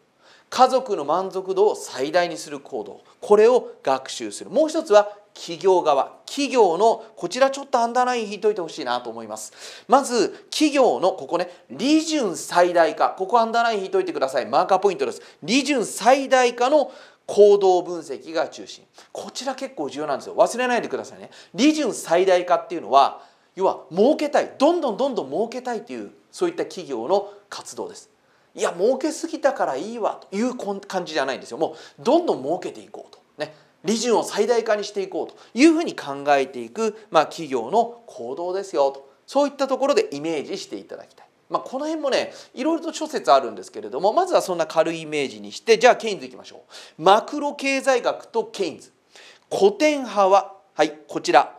家族の満足度を最大にする行動これを学習するもう一つは企業側企業のこちらちょっとアンダーライン引いといてほしいなと思いますまず企業のここね利潤最大化ここアンダーライン引いといてくださいマーカーポイントです利潤最大化の行動分析が中心こちら結構重要なんですよ忘れないでくださいね利潤最大化っていうのは要は儲けたいどんどんどんどん儲けたいというそういった企業の活動ですいや儲けすぎたからいいわという感じじゃないんですよもうどんどん儲けていこうと利潤を最大化にしていこうというふうに考えていく、まあ、企業の行動ですよとそういったところでイメージしていただきたい。まあ、この辺もねいろいろと諸説あるんですけれどもまずはそんな軽いイメージにしてじゃあケインズいきましょうマクロ経済学とケインズ古典派ははいこちら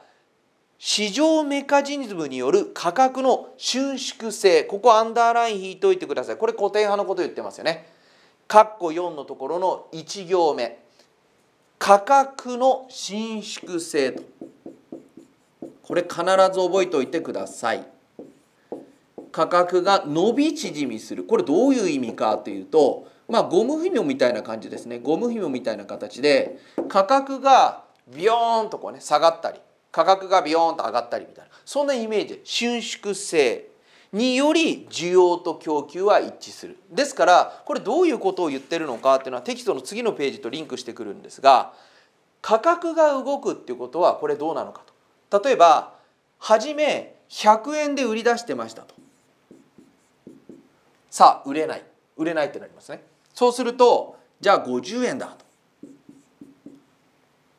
市場メカニズムによる価格の収縮性ここアンダーライン引いといてくださいこれ古典派のこと言ってますよね。括弧4のところの1行目価格の伸縮性とこれ必ず覚えておいてください価格が伸び縮みするこれどういう意味かというとまあゴムひもみたいな感じですねゴムひもみたいな形で価格がビヨーンとこうね下がったり価格がビヨーンと上がったりみたいなそんなイメージ収縮性により需要と供給は一致するですからこれどういうことを言ってるのかっていうのはテキストの次のページとリンクしてくるんですが価格が動くっていうことはこれどうなのかと例えば初め100円で売り出してましたとさあ売れない売れないってなりますねそうするとじゃあ50円だと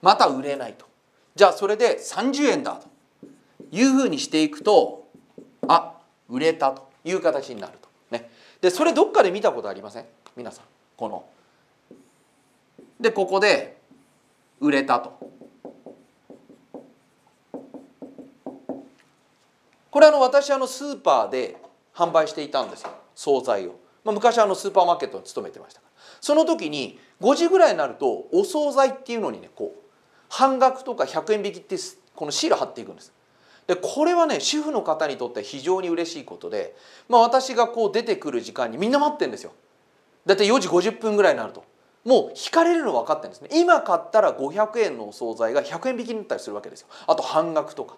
また売れないとじゃあそれで30円だというふうにしていくとあ売れたという形になると。ね、でそれどっかで見たことありません皆さんこの。でここで売れたと。これあの私あのスーパーで販売していたんですよ惣菜を。まあ、昔あのスーパーマーケットに勤めてましたからその時に5時ぐらいになるとお惣菜っていうのにねこう半額とか100円引きってこのシール貼っていくんですでこれはね主婦の方にとって非常に嬉しいことで、まあ、私がこう出てくる時間にみんな待ってんですよだ体た4時50分ぐらいになるともう引かれるの分かってるんですね今買ったら500円のお惣菜が100円引きになったりするわけですよあと半額とか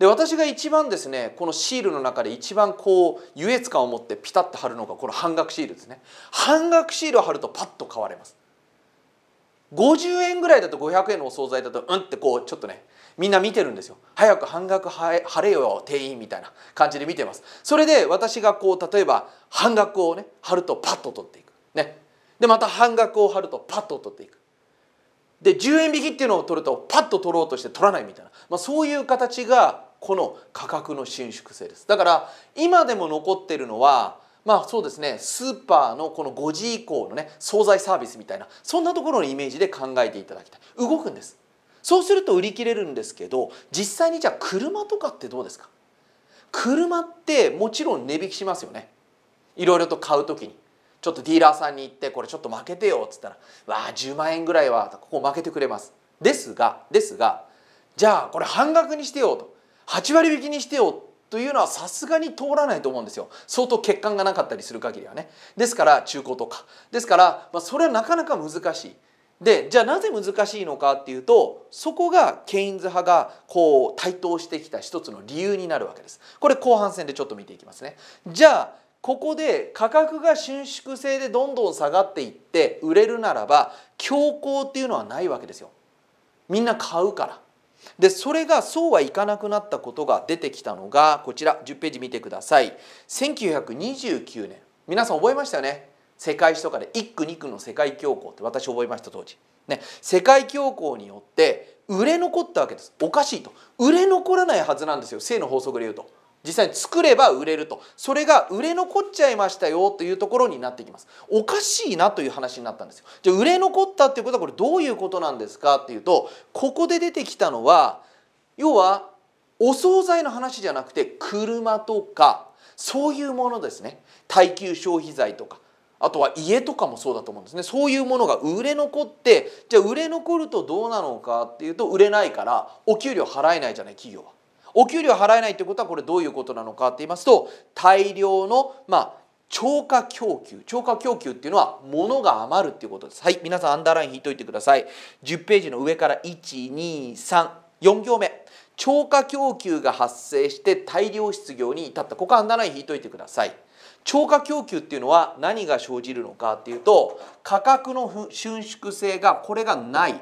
で私が一番ですねこのシールの中で一番こう優越感を持ってピタッと貼るのがこの半額シールですね半額シールを貼るとパッと買われます50円ぐらいだと500円のお惣菜だとうんってこうちょっとねみんな見てるんですよ早く半額晴れよ店員みたいな感じで見てますそれで私がこう例えば半額をね貼るとパッと取っていくねでまた半額を貼るとパッと取っていくで10円引きっていうのを取るとパッと取ろうとして取らないみたいな、まあ、そういう形がこの価格の伸縮性ですだから今でも残ってるのはまあそうですねスーパーのこの5時以降のね惣菜サービスみたいなそんなところのイメージで考えていただきたい動くんですそうすると売り切れるんですけど実際にじゃあ車とかってどうですか車ってもちろん値引きしますよねいろいろと買う時にちょっとディーラーさんに行ってこれちょっと負けてよっつったら「わあ10万円ぐらいは」ここ負けてくれますですがですがじゃあこれ半額にしてよと8割引きにしてよというのはさすがに通らないと思うんですよ相当欠陥がなかったりする限りはねですから中古とかですから、まあ、それはなかなか難しいでじゃあなぜ難しいのかっていうとそこがケインズ派がこう台頭してきた一つの理由になるわけです。これ後半戦でちょっと見ていきますね。じゃあここで価格が伸縮性でどんどん下がっていって売れるならば強行っていうのはないわけですよ。みんな買うから。でそれがそうはいかなくなったことが出てきたのがこちら10ページ見てください。1929年皆さん覚えましたよね世界史とかで1区2区の世界恐慌って私覚えました当時。ね、世界恐慌によって売れ残ったわけですおかしいと売れ残らないはずなんですよ正の法則で言うと実際に作れば売れるとそれが売れ残っちゃいましたよというところになってきますおかしいなという話になったんですよじゃあ売れ残ったっていうことはこれどういうことなんですかっていうとここで出てきたのは要はお惣菜の話じゃなくて車とかそういうものですね耐久消費財とかあとは家とかもそうだと思うんですねそういうものが売れ残ってじゃあ売れ残るとどうなのかっていうと売れないからお給料払えないじゃない企業は。お給料払えないってことはこれどういうことなのかって言いますと大量のまあ超過供給超過供給っていうのは物が余るっていうことですはい皆さんアンダーライン引いといてください10ページの上から1234行目超過供給が発生して大量失業に至ったここアンダーライン引いといてください超過供給っていうのは何が生じるのかっていうと価格の伸縮性がこれがない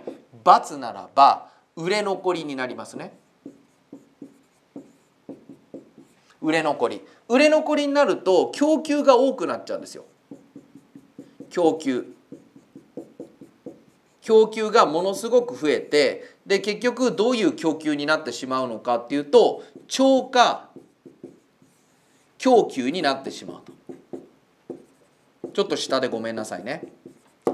×ならば売れ残りになりますね。売れ残り売れ残りになると供給が多くなっちゃうんですよ。供給供給がものすごく増えてで結局どういう供給になってしまうのかっていうと超過供給になってしまうと。ちょっと下でごめんなさいね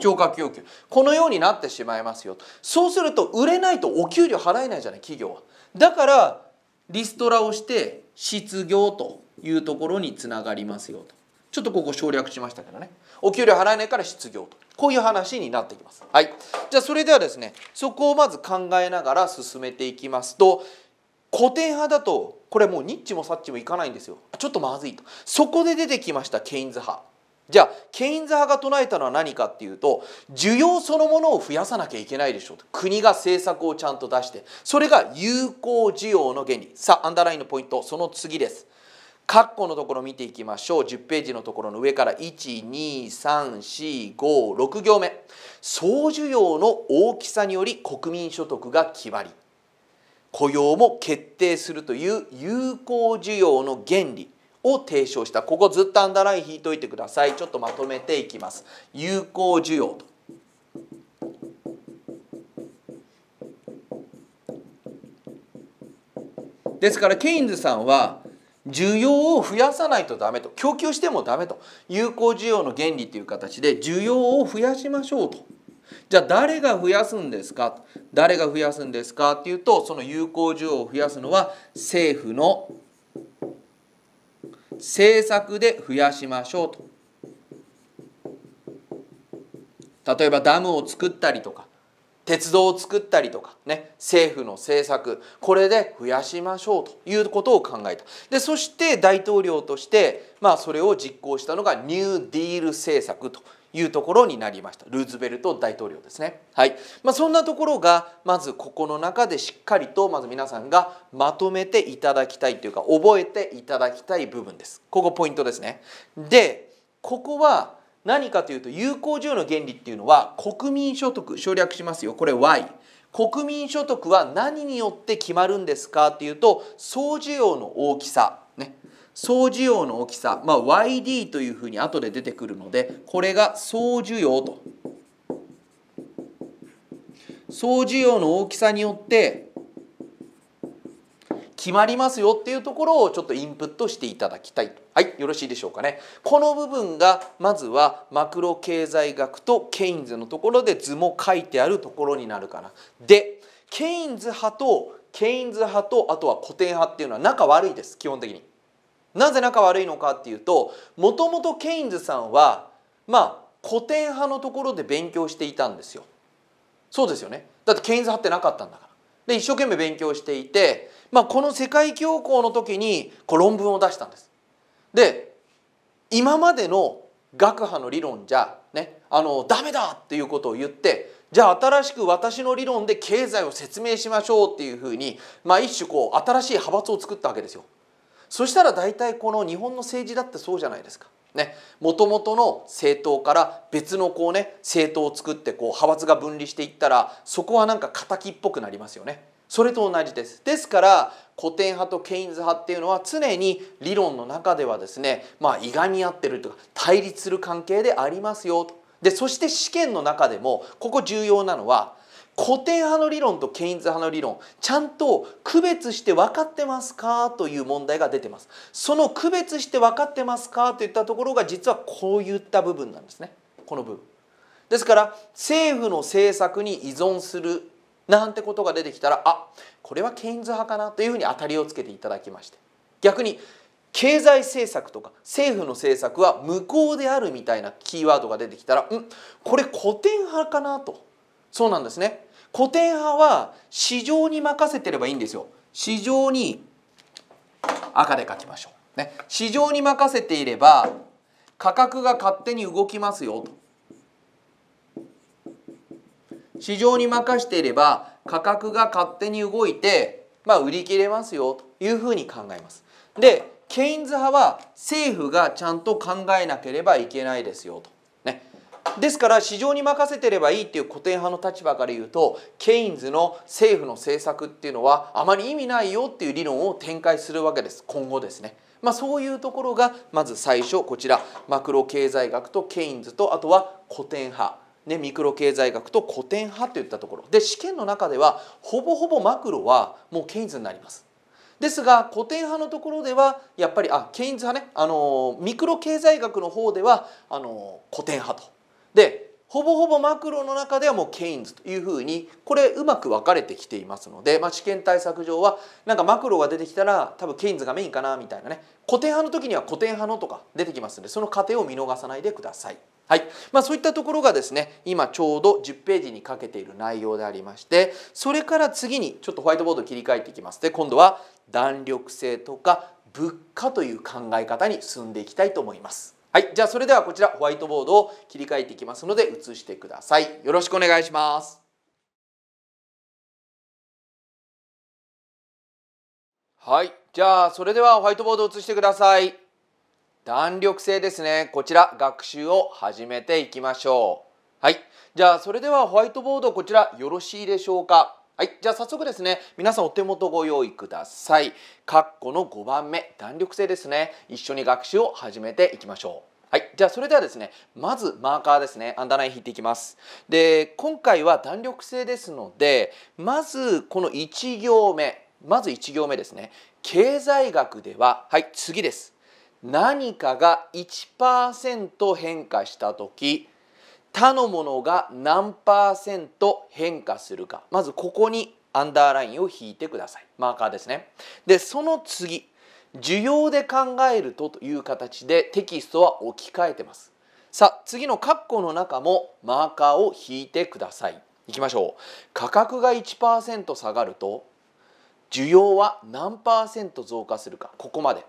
超過供給このようになってしまいますよそうすると売れないとお給料払えないじゃない企業はだからリストラをして失業というところにつながりますよとちょっとここ省略しましたけどねお給料払えないから失業とこういう話になってきますはいじゃあそれではですねそこをまず考えながら進めていきますと古典派だとこれもうニッチもサッチもいかないんですよちょっとまずいとそこで出てきましたケインズ派じゃあケインズ派が唱えたのは何かっていうと需要そのものを増やさなきゃいけないでしょうと国が政策をちゃんと出してそれが有効需要の原理さあアンダーラインのポイントその次です括弧のところ見ていきましょう10ページのところの上から12345行目総需要の大きさにより国民所得が決まり雇用も決定するという有効需要の原理を提唱したここずっとアンダーライン引いといてくださいちょっとまとめていきます有効需要とですからケインズさんは需要を増やさないとダメと供給してもダメと有効需要の原理という形で需要を増やしましょうとじゃあ誰が増やすんですか誰が増やすんですかっていうとその有効需要を増やすのは政府の政策で増やしましょうと。例えばダムを作ったりとか鉄道を作ったりとかね政府の政策これで増やしましょうということを考えたでそして大統領として、まあ、それを実行したのがニューディール政策というところになりましたルーズベルト大統領ですね。はいまあ、そんなところがまずここの中でしっかりとまず皆さんがまとめていただきたいというか覚えていただきたい部分です。ここポイントですねでここは何かというと有効需要の原理っていうのは国民所得省略しますよこれ Y 国民所得は何によって決まるんですかっていうと総需要の大きさ総需要の大きさ、まあ、YD というふうに後で出てくるのでこれが総需要と総需要の大きさによって決まりますよっていうところをちょっとインプットしていただきたいはいよろしいでしょうかねこの部分がまずはマクロ経済学とケインズのところで図も書いてあるところになるかなでケインズ派とケインズ派とあとは古典派っていうのは仲悪いです基本的になぜ仲悪いのかっていうともともとケインズさんはまあ古典派のところで勉強していたんですよ。そうですよねだってケインズ派ってなかったんだから。で一生懸命勉強していて、まあ、この世界恐慌の時にこう論文を出したんです。で今までの学派の理論じゃ、ね、あのダメだっていうことを言ってじゃあ新しく私の理論で経済を説明しましょうっていうふうに、まあ、一種こう新しい派閥を作ったわけですよ。そしたら大体この日本の政治だってそうじゃないですか。ね、もとの政党から別のこうね政党を作ってこう派閥が分離していったらそこはなんか敵っぽくなりますよね。それと同じです。ですから古典派とケインズ派っていうのは常に理論の中ではですねまあいがみ合ってるとか対立する関係でありますよと。でそして試験の中でもここ重要なのは古典派の理論とケインズ派の理論ちゃんと区別して分かってますかという問題が出てますその区別して分かってますかといったところが実はこういった部分なんですねこの部分ですから政府の政策に依存するなんてことが出てきたらあこれはケインズ派かなというふうに当たりをつけていただきまして逆に経済政策とか政府の政策は無効であるみたいなキーワードが出てきたらんこれ古典派かなと。そうなんですね古典派は市場に任せてればいいんですよ市場に赤で書きましょうね市場に任せていれば価格が勝手に動きますよと市場に任していれば価格が勝手に動いてまあ売り切れますよというふうに考えますでケインズ派は政府がちゃんと考えなければいけないですよとですから市場に任せてればいいっていう古典派の立場から言うとケインズの政府の政策っていうのはあまり意味ないよっていう理論を展開するわけです今後ですね。まあ、そういうところがまず最初こちらマクロ経済学とケインズとあとは古典派。ね、ミクロ経済学と古典派といったところで試験の中ではほぼほぼマクロはもうケインズになりますですが古典派のところではやっぱりあケインズ派ねあのミクロ経済学の方ではあの古典派とでほぼほぼマクロの中ではもうケインズというふうにこれうまく分かれてきていますので、まあ、試験対策上はなんかマクロが出てきたら多分ケインズがメインかなみたいなね古典派の時には古典派のとか出てきますのでその過程を見逃さないでください。はいまあ、そういったところがですね今ちょうど10ページにかけている内容でありましてそれから次にちょっとホワイトボード切り替えていきますで今度は弾力性とか物価という考え方に進んでいきたいと思います。はい、じゃあそれではこちらホワイトボードを切り替えていきますので移してください。よろしくお願いします。はい、じゃあそれではホワイトボードを移してください。弾力性ですね。こちら学習を始めていきましょう。はい、じゃあそれではホワイトボードこちらよろしいでしょうか。はい、じゃあ早速ですね皆さんお手元ご用意ください括弧の5番目弾力性ですね一緒に学習を始めていきましょうはい、じゃあそれではですねまずマーカーですねアンダーライン引いていきますで今回は弾力性ですのでまずこの1行目まず1行目ですね経済学でははい次です何かが1%変化した時他のものが何パーセント変化するかまずここにアンダーラインを引いてくださいマーカーですねでその次需要で考えるとという形でテキストは置き換えてますさあ次の括弧の中もマーカーを引いてくださいいきましょう価格が1%下がると需要は何パーセント増加するかここまで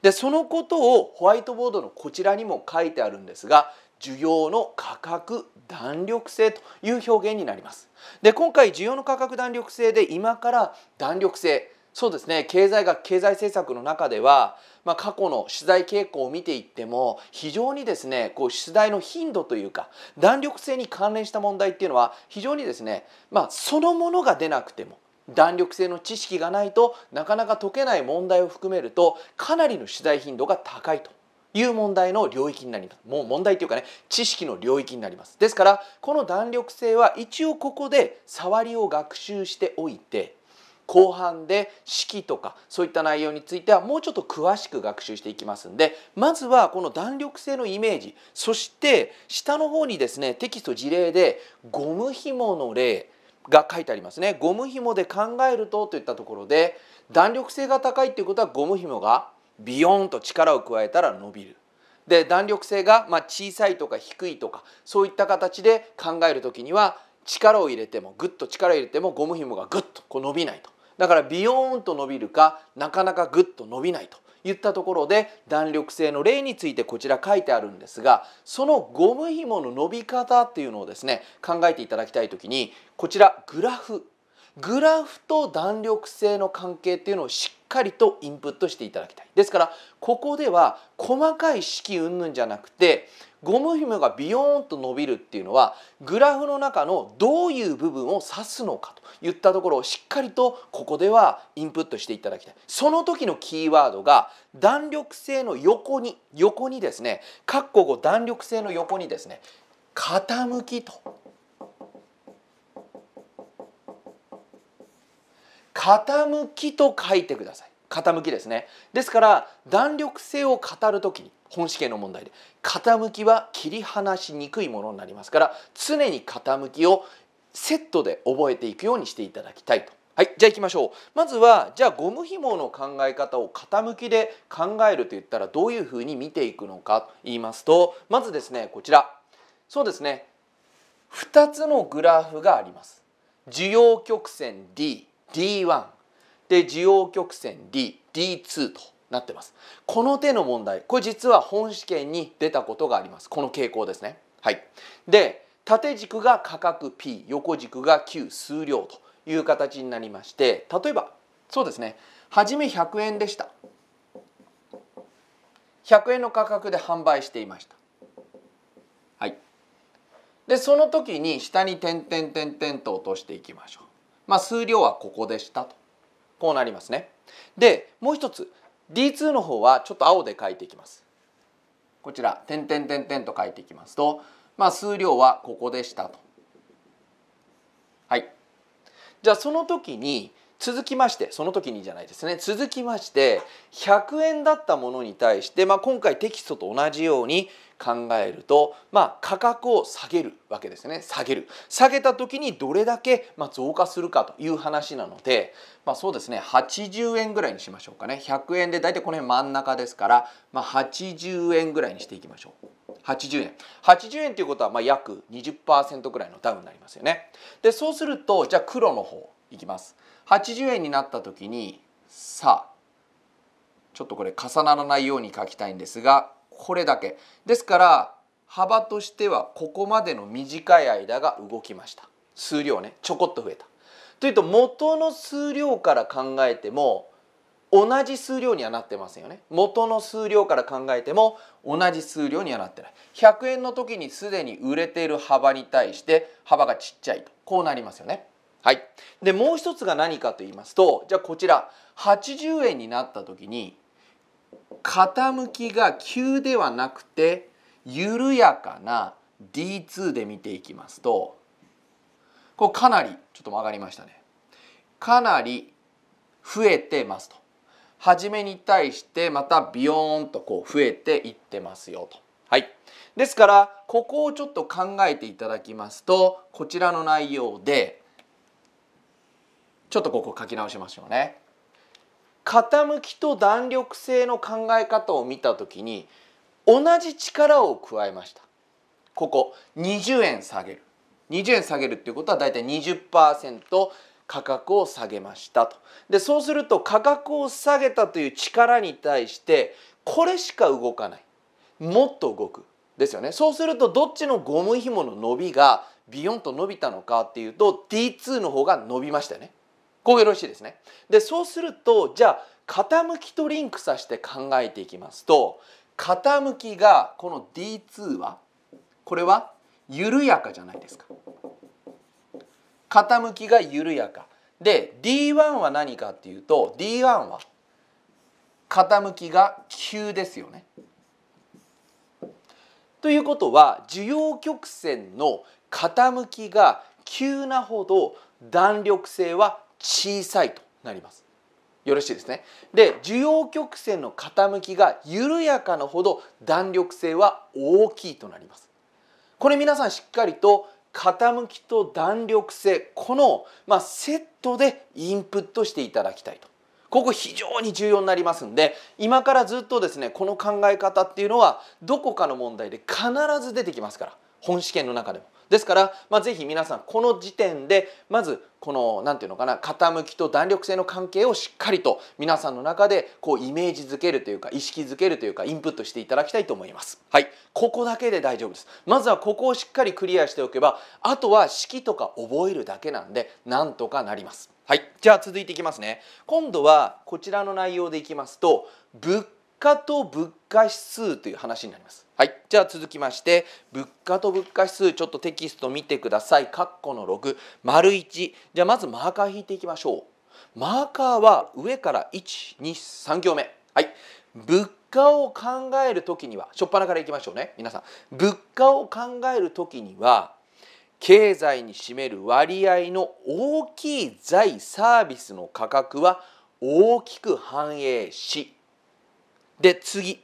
でそのことをホワイトボードのこちらにも書いてあるんですが需要の価格弾力性という表現になりますで今回需要の価格弾力性で今から弾力性そうですね経済学経済政策の中では、まあ、過去の取材傾向を見ていっても非常にですねこう取材の頻度というか弾力性に関連した問題っていうのは非常にですね、まあ、そのものが出なくても弾力性の知識がないとなかなか解けない問題を含めるとかなりの取材頻度が高いという問題の領域になります。もう問題というかね、知識の領域になります。ですから、この弾力性は一応ここで触りを学習しておいて、後半で式とかそういった内容についてはもうちょっと詳しく学習していきますんでまずはこの弾力性のイメージそして下の方にですねテキスト事例でゴム紐の例が書いてありますねゴム紐で考えるとといったところで弾力性が高いっていうことはゴム紐がビヨーンと力を加えたら伸びるで弾力性がま小さいとか低いとかそういった形で考える時には力を入れてもグッと力を入れてもゴム紐がグッとこう伸びないとだからビヨーンと伸びるかなかなかグッと伸びないといったところで弾力性の例についてこちら書いてあるんですがそのゴム紐の伸び方っていうのをですね考えていただきたい時にこちらグラフグラフと弾力性の関係っていうのをしっかりとインプットしていただきたいですからここでは細かい式云々じゃなくてゴム紐がビヨーンと伸びるっていうのはグラフの中のどういう部分を指すのかといったところをしっかりとここではインプットしていただきたいその時のキーワードが弾力性の横に横にですねっこ5弾力性の横にですね傾きと傾きと書いてください傾きですねですから弾力性を語る時に本試験の問題で傾きは切り離しにくいものになりますから常に傾きをセットで覚えていくようにしていただきたいと。はい、じゃあ行きましょう。まずはじゃあゴム紐の考え方を傾きで考えると言ったらどういうふうに見ていくのかと言いますとまずですねこちらそうですね2つのグラフがあります。需要曲線 D D1 で需要曲線 DD2 となってますこの手の問題これ実は本試験に出たことがありますこの傾向ですねはいで縦軸が価格 P 横軸が Q 数量という形になりまして例えばそうですね初め100円でした100円の価格で販売していましたはいでその時に下に点々点々と落としていきましょうまあ、数量はここでしたとこうなりますね。でもう一つ D2 の方はちょっと青で書いていきます。こちら点点点点と書いていきますと、まあ、数量はここでしたと。はい、じゃあその時に続きましてその時にじゃないですね続きまして100円だったものに対して、まあ、今回テキストと同じように考えると、まあ、価格を下げるわけですね下げる下げた時にどれだけ、ま増加するかという話なので、まあ、そうですね80円ぐらいにしましょうかね100円で大体この辺真ん中ですから、ま80円ぐらいにしていきましょう。80円80円ということはま約20%ぐらいのダウンになりますよねでそうするとじゃあ黒の方いきます80円になった時にさあちょっとこれ重ならないように書きたいんですがこれだけですから幅としてはここまでの短い間が動きました数量ねちょこっと増えたというと元の数量から考えても同じ数量にはなってませんよね元の数量から考えても同じ数量にはなってない100円の時にすでに売れている幅に対して幅がちっちゃいとこうなりますよねはい、でもう一つが何かと言いますとじゃあこちら80円になった時に傾きが急ではなくて緩やかな D2 で見ていきますとこれかなりちょっと曲がりましたねかなり増えてますと初めに対してまたビヨーンとこう増えていってますよと。はい、ですからここをちょっと考えていただきますとこちらの内容でちょっとここ書き直しましょうね。傾きと弾力性の考え方を見たときに同じ力を加えました。ここ20円下げる。20円下げるっていうことはだいたい20%価格を下げましたと。でそうすると価格を下げたという力に対してこれしか動かない。もっと動く。ですよね。そうするとどっちのゴム紐の伸びがビヨンと伸びたのかっていうと D2 の方が伸びましたよね。こうよろしいですね。でそうするとじゃあ傾きとリンクさせて考えていきますと傾きがこの D2 はこれは緩やかじゃないですか。傾きが緩やか。で D1 は何かっていうと D1 は傾きが急ですよね。ということは受容曲線の傾きが急なほど弾力性は小さいとなりますよろしいですねで需要曲線の傾きが緩やかなほど弾力性は大きいとなりますこれ皆さんしっかりと傾きと弾力性この、まあ、セットでインプットしていただきたいとここ非常に重要になりますんで今からずっとですねこの考え方っていうのはどこかの問題で必ず出てきますから本試験の中でも。ですから、まあ、ぜひ皆さんこの時点でまずこの何て言うのかな傾きと弾力性の関係をしっかりと皆さんの中でこうイメージづけるというか意識づけるというかインプットしていただきたいと思います。はい、ここだけで大丈夫です。まずはここをしっかりクリアしておけばあとは式とか覚えるだけなんでなんとかなります。はい、じゃあ続いていきますね。今度はこちらの内容でいきますと物価と物価指数という話になります。はい、じゃあ続きまして物価と物価指数ちょっとテキスト見てください。括弧の6 1じゃあまずマーカー引いていきましょう。マーカーは上から123行目。はい、物価を考える時には初っ端からいきましょうね皆さん物価を考える時には経済に占める割合の大きい財サービスの価格は大きく反映しで次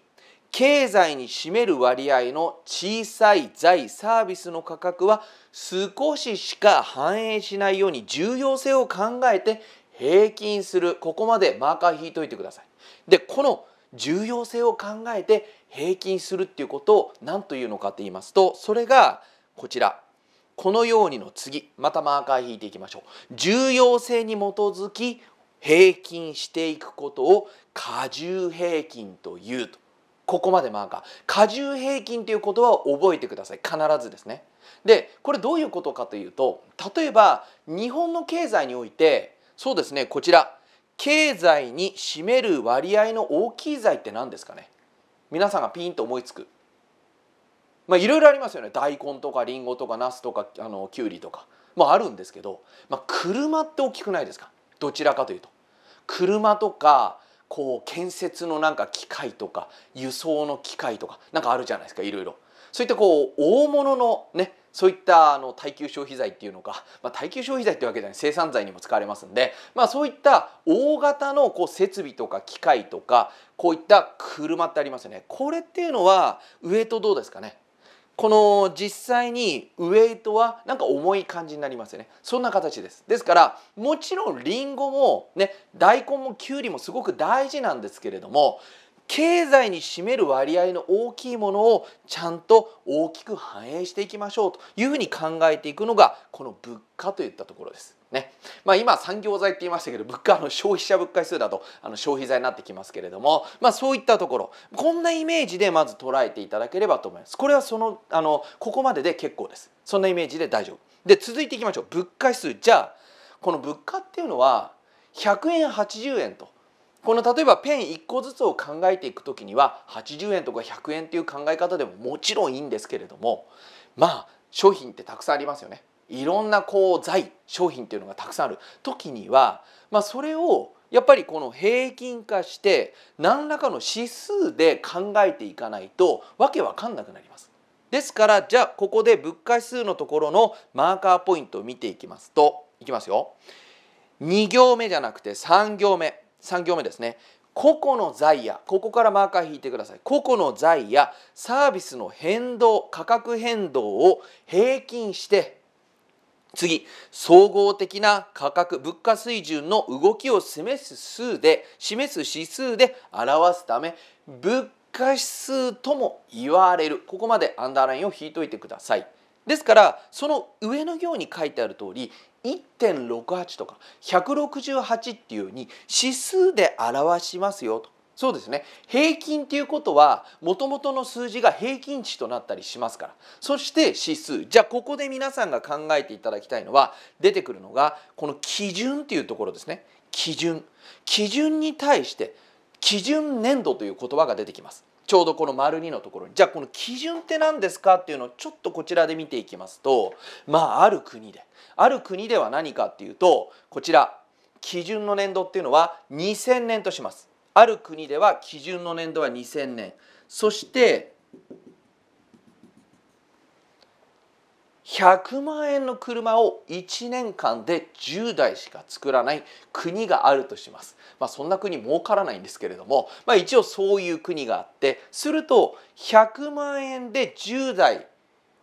経済に占める割合の小さい財サービスの価格は少ししか反映しないように重要性を考えて平均するここまでマーカー引いといてください。でこの重要性を考えて平均するっていうことを何というのかと言いますとそれがこちらこのようにの次またマーカー引いていきましょう重要性に基づき平均していくことを過重平均というとここまでマーカー過重平均という言葉を覚えてください必ずですねでこれどういうことかというと例えば日本の経済においてそうですねこちら経済に占める割合の大きい財って何ですかね皆さんがピンと思いつくまあいろいろありますよね大根とかリンゴとかナスとかあのきゅうりとかまああるんですけど、まあ、車って大きくないですかどちらかというと車とかこう建設のなんか機械とか輸送の機械とかなんかあるじゃないですかいろいろ。そういったこう大物のねそういったあの耐久消費財っていうのか、まあ、耐久消費財っていうわけじゃない生産財にも使われますんで、まあ、そういった大型のこう設備とか機械とかこういった車ってありますよねこれっていうのは上とどうですかねこの実際にウエイトはなんか重い感じになりますよねそんな形ですですからもちろんりんごもね大根もきゅうりもすごく大事なんですけれども経済に占める割合の大きいものをちゃんと大きく反映していきましょうというふうに考えていくのがこの物価といったところです。ねまあ、今産業材って言いましたけど物価の消費者物価指数だとあの消費財になってきますけれども、まあ、そういったところこんなイメージでまず捉えていただければと思いますこれはそのあのここまでで結構ですそんなイメージで大丈夫で続いていきましょう物価指数じゃあこの物価っていうのは100円80円とこの例えばペン1個ずつを考えていく時には80円とか100円っていう考え方でももちろんいいんですけれどもまあ商品ってたくさんありますよね。いろんなこう財商品っていうのがたくさんある時には、まあ、それをやっぱりこの平均化して何らかの指数で考えていかないとわけわかんなくなります。ですからじゃあここで物価指数のところのマーカーポイントを見ていきますといきますよ2行目じゃなくて3行目3行目ですね個々の財やここからマーカー引いてください個々の財やサービスの変動価格変動を平均して次、総合的な価格、物価水準の動きを示す数で、示す指数で表すため、物価指数とも言われる。ここまでアンダーラインを引いといてください。ですからその上の行に書いてある通り1.68とか168っていうように指数で表しますよとそうですね平均っていうことはもともとの数字が平均値となったりしますからそして指数じゃあここで皆さんが考えていただきたいのは出てくるのがこの基準っていうところですね基準基準に対して基準年度という言葉が出てきますちょうどこの丸2のところにじゃあこの基準って何ですかっていうのをちょっとこちらで見ていきますとまあある国である国では何かっていうとこちら基準の年度っていうのは2000年としますある国では基準の年度は2000年そして100万円の車を1年間で10台しか作らない国があるとします。まあ、そんな国儲からないんですけれども、まあ、一応そういう国があってすると100万円で10台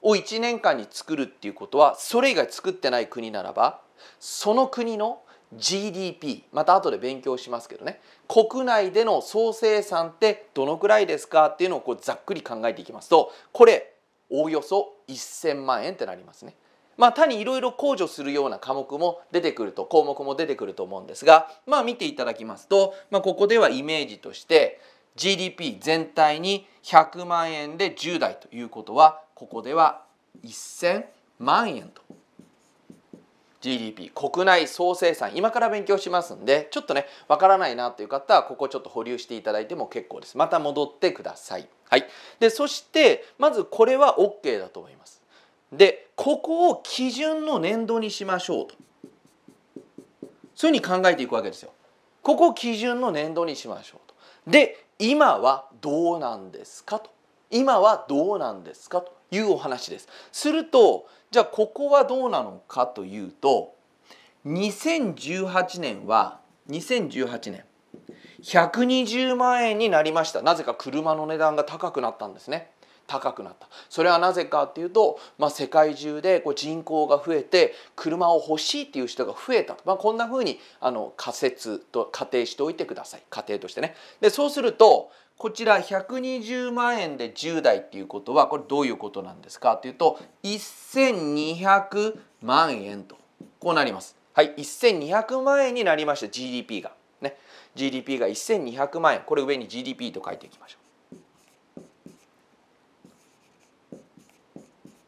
を1年間に作るっていうことはそれ以外作ってない国ならばその国の GDP また後で勉強しますけどね国内での総生産ってどのくらいですかっていうのをこうざっくり考えていきますとこれおおよそ1000万円ってなりますね。まあ、他にいろいろ控除するような科目も出てくると項目も出てくると思うんですが、まあ、見ていただきますと、まあ、ここではイメージとして GDP 全体に100万円で10代ということはここでは1000万円と GDP 国内総生産今から勉強しますんでちょっとねわからないなという方はここちょっと保留していただいても結構ですまた戻ってくださいはいでそしてまずこれは OK だと思いますでここを基準の年度にしましょうとそういうふうに考えていくわけですよここを基準の年度にしましょうとで今はどうなんですかと今はどうなんですかというお話ですするとじゃあここはどうなのかというと2018年は2018年120万円になりましたなぜか車の値段が高くなったんですね高くなったそれはなぜかっていうと、まあ、世界中でこう人口が増えて車を欲しいっていう人が増えた、まあ、こんなふうにあの仮説と仮定しておいてください仮定としてね。でそうするとこちら120万円で10代っていうことはこれどういうことなんですかというと1200万円とこうなります。はい、1200万円になりました GDP が。ね、GDP が1200万円これ上に GDP と書いていきましょう。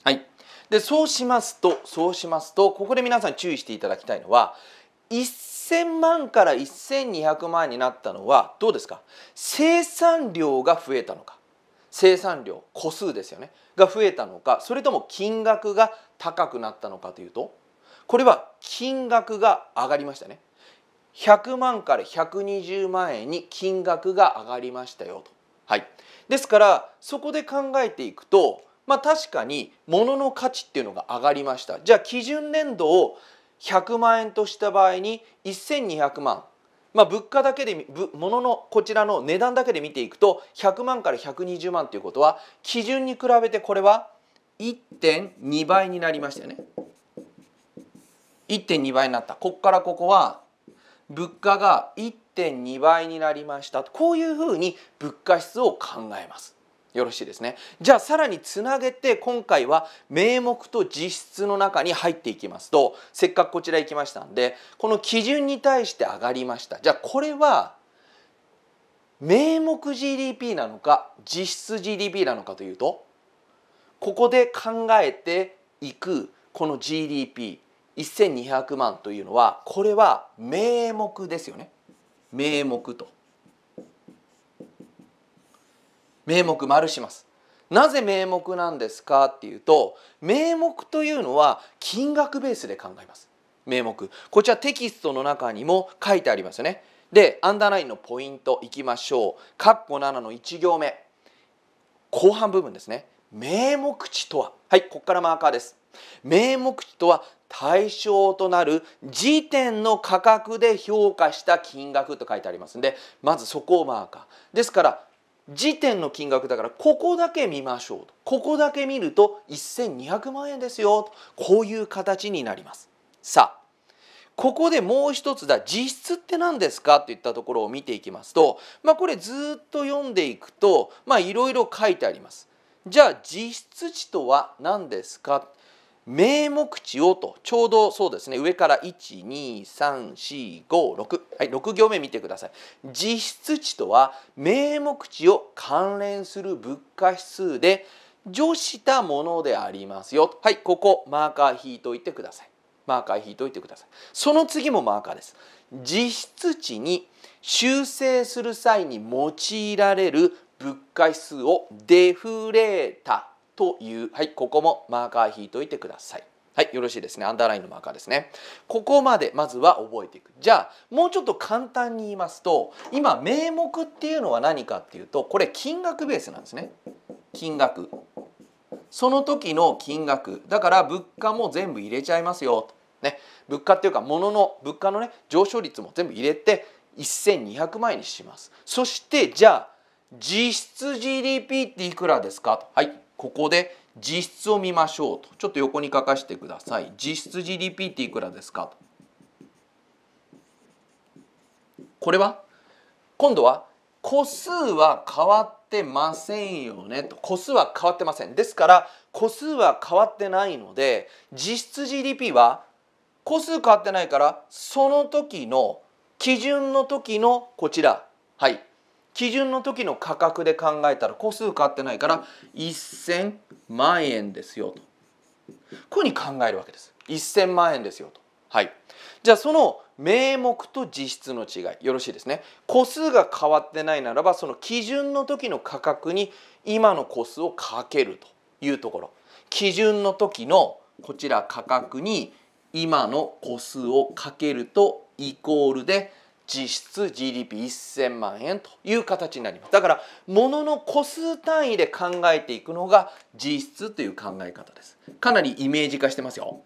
はい、でそうしますとそうしますとここで皆さん注意していただきたいのは1 1000万から1200万になったのはどうですか生産量が増えたのか生産量個数ですよねが増えたのかそれとも金額が高くなったのかというとこれは金額が上がりましたね100万から120万円に金額が上がりましたよと。はい、ですからそこで考えていくとまあ確かに物の価値っていうのが上がりましたじゃあ基準年度を100万円とした場合に1200万まあ、物価だけで物のこちらの値段だけで見ていくと100万から120万ということは基準に比べてこれは1.2倍になりましたよね。1.2倍になったここからここは物価が1.2倍になりましたこういうふうに物価指数を考えます。よろしいですねじゃあさらにつなげて今回は名目と実質の中に入っていきますとせっかくこちら行きましたんでこの基準に対して上がりましたじゃあこれは名目 GDP なのか実質 GDP なのかというとここで考えていくこの GDP1200 万というのはこれは名目ですよね名目と名目丸します。なぜ名目なんですかっていうと名目というのは金額ベースで考えます。名目こちらテキストの中にも書いてありますよね。でアンダーラインのポイントいきましょう。括弧7の1行目後半部分ですね。名目値とははいここからマーカーです。名目値とは対象となる時点の価格で評価した金額と書いてありますんでまずそこをマーカーですから時点の金額だからここだけ見ましょうとここだけ見ると1200万円ですよとこういう形になりますさあここでもう一つだ実質って何ですかといったところを見ていきますと、まあ、これずっと読んでいくといろいろ書いてあります。じゃあ実質値とは何ですか名目値をとちょうどそうですね上から123456はい6行目見てください実質値とは名目値を関連する物価指数で除したものでありますよはいここマーカー引いといてくださいマーカー引いといてくださいその次もマーカーです実質値に修正する際に用いられる物価指数をデフレータという、はい、ここもマーカー引いといてください。はい、よろしいですね。アンダーラインのマーカーですね。ここまでまずは覚えていく。じゃあ、もうちょっと簡単に言いますと、今、名目っていうのは何かっていうと、これ金額ベースなんですね。金額。その時の金額。だから、物価も全部入れちゃいますよ。ね、物価っていうか、物の、物価のね、上昇率も全部入れて、1200万円にします。そして、じゃあ、実質 GDP っていくらですかと。はい。ここで実質を見ましょうとちょっと横に書かせてください実質 GDP っていくらですかこれは今度は個数は変わってませんよねと個数は変わってませんですから個数は変わってないので実質 GDP は個数変わってないからその時の基準の時のこちらはい基準の時の価格で考えたら個数変わってないから1000万円ですよとこういうふうに考えるわけです1000万円ですよとはいじゃあその名目と実質の違いよろしいですね個数が変わってないならばその基準の時の価格に今の個数をかけるというところ基準の時のこちら価格に今の個数をかけるとイコールで実質 GDP1000 万円という形になりますだからものの個数単位で考えていくのが実質という考え方ですかなりイメージ化してますよ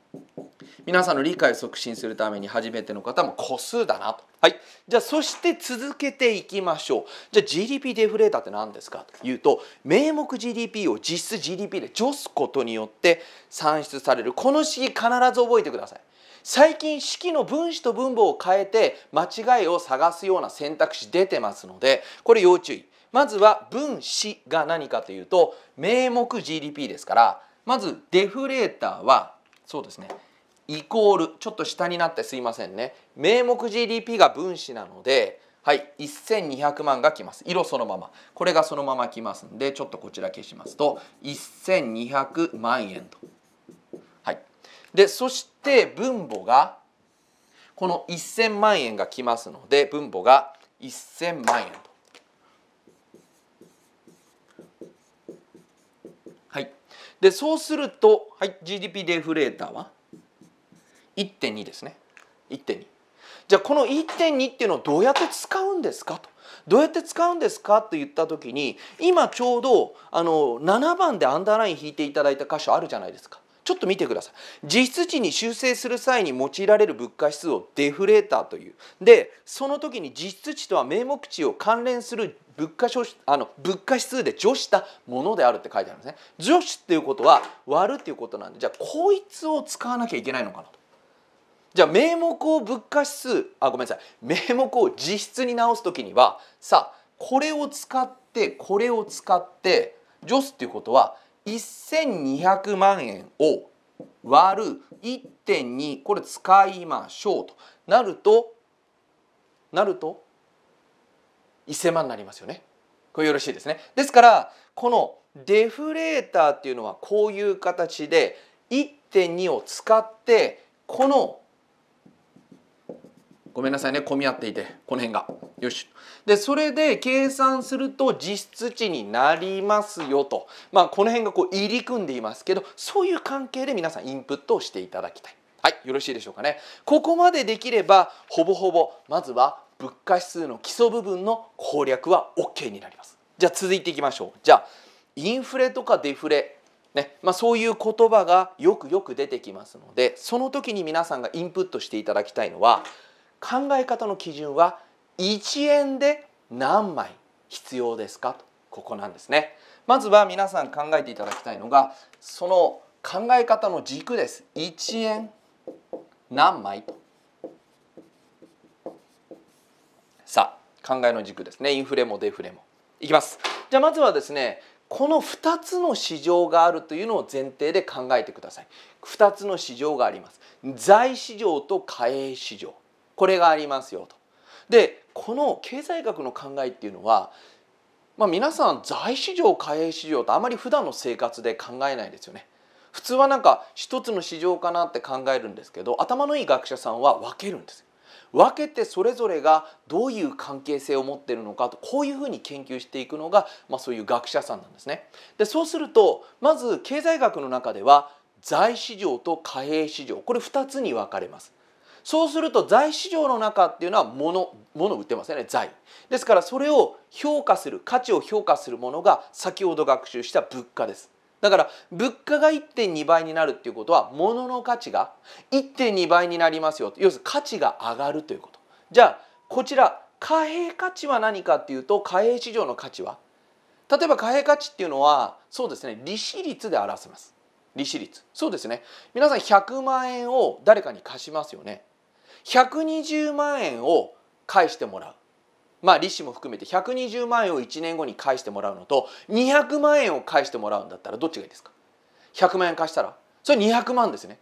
皆さんの理解を促進するために初めての方も個数だなとはいじゃあそして続けていきましょうじゃあ GDP デフレーターって何ですかというと名目 GDP を実質 GDP で除すことによって算出されるこの式必ず覚えてください最近式の分子と分母を変えて間違いを探すような選択肢出てますのでこれ要注意まずは分子が何かというと名目 GDP ですからまずデフレーターはそうですねイコールちょっと下になってすいませんね名目 GDP が分子なのではい1200万がきます色そのままこれがそのままきますんでちょっとこちら消しますと1200万円と。でそして分母がこの1000万円が来ますので分母が1000万円と。はい、でそうすると、はい、GDP デフレーターは1.2ですね1.2。じゃあこの1.2っていうのをどうやって使うんですかとどうやって使うんですかと言った時に今ちょうどあの7番でアンダーライン引いていただいた箇所あるじゃないですか。ちょっと見てください実質値に修正する際に用いられる物価指数をデフレーターというでその時に実質値とは名目値を関連する物価あの物価指数で除したものであるって書いてあるんですね除しっていうことは割るっていうことなんでじゃあこいつを使わなきゃいけないのかなとじゃあ名目を物価指数あごめんなさい名目を実質に直す時にはさあこれを使ってこれを使って除すっていうことは1200万円を割る1.2これ使いましょうとなるとなると1000万になりますよね。これよろしいですね。ですからこのデフレーターっていうのはこういう形で1.2を使ってこのごめんなさいね混み合っていてこの辺がよしでそれで計算すると実質値になりますよとまあこの辺がこう入り組んでいますけどそういう関係で皆さんインプットをしていただきたいはいよろしいでしょうかねここまでできればほぼほぼまずは物価指数の基礎部分の攻略は OK になりますじゃあ続いていきましょうじゃあインフレとかデフレねまあ、そういう言葉がよくよく出てきますのでその時に皆さんがインプットしていただきたいのは考え方の基準は1円で何枚必要ですかとここなんですねまずは皆さん考えていただきたいのがその考え方の軸です1円何枚とさあ考えの軸ですねインフレもデフレもいきますじゃあまずはですねこの2つの市場があるというのを前提で考えてください2つの市場があります財市場と貨幣市場これがありますよと。でこの経済学の考えっていうのは、まあ、皆さん財市場貨幣市場とあまり普段の生活で考えないですよね。普通はなんか一つの市場かなって考えるんですけど頭のいい学者さんは分けるんです分けてそれぞれがどういう関係性を持ってるのかとこういうふうに研究していくのが、まあ、そういう学者さんなんですね。でそうするとまず経済学の中では財市場と貨幣市場これ2つに分かれます。そうすると財市場の中っていうのは物物売ってますよね財ですからそれを評価する価値を評価するものが先ほど学習した物価ですだから物価が1.2倍になるっていうことは物の価値が1.2倍になりますよ要するに価値が上がるということじゃあこちら貨幣価値は何かっていうと貨幣市場の価値は例えば貨幣価値っていうのはそうですね利子率で表せます利子率そうですね皆さん100万円を誰かに貸しますよね120万円を返してもらう。まあ利子も含めて120万円を1年後に返してもらうのと200万円を返してもらうんだったらどっちがいいですか ?100 万円貸したらそれ200万ですね。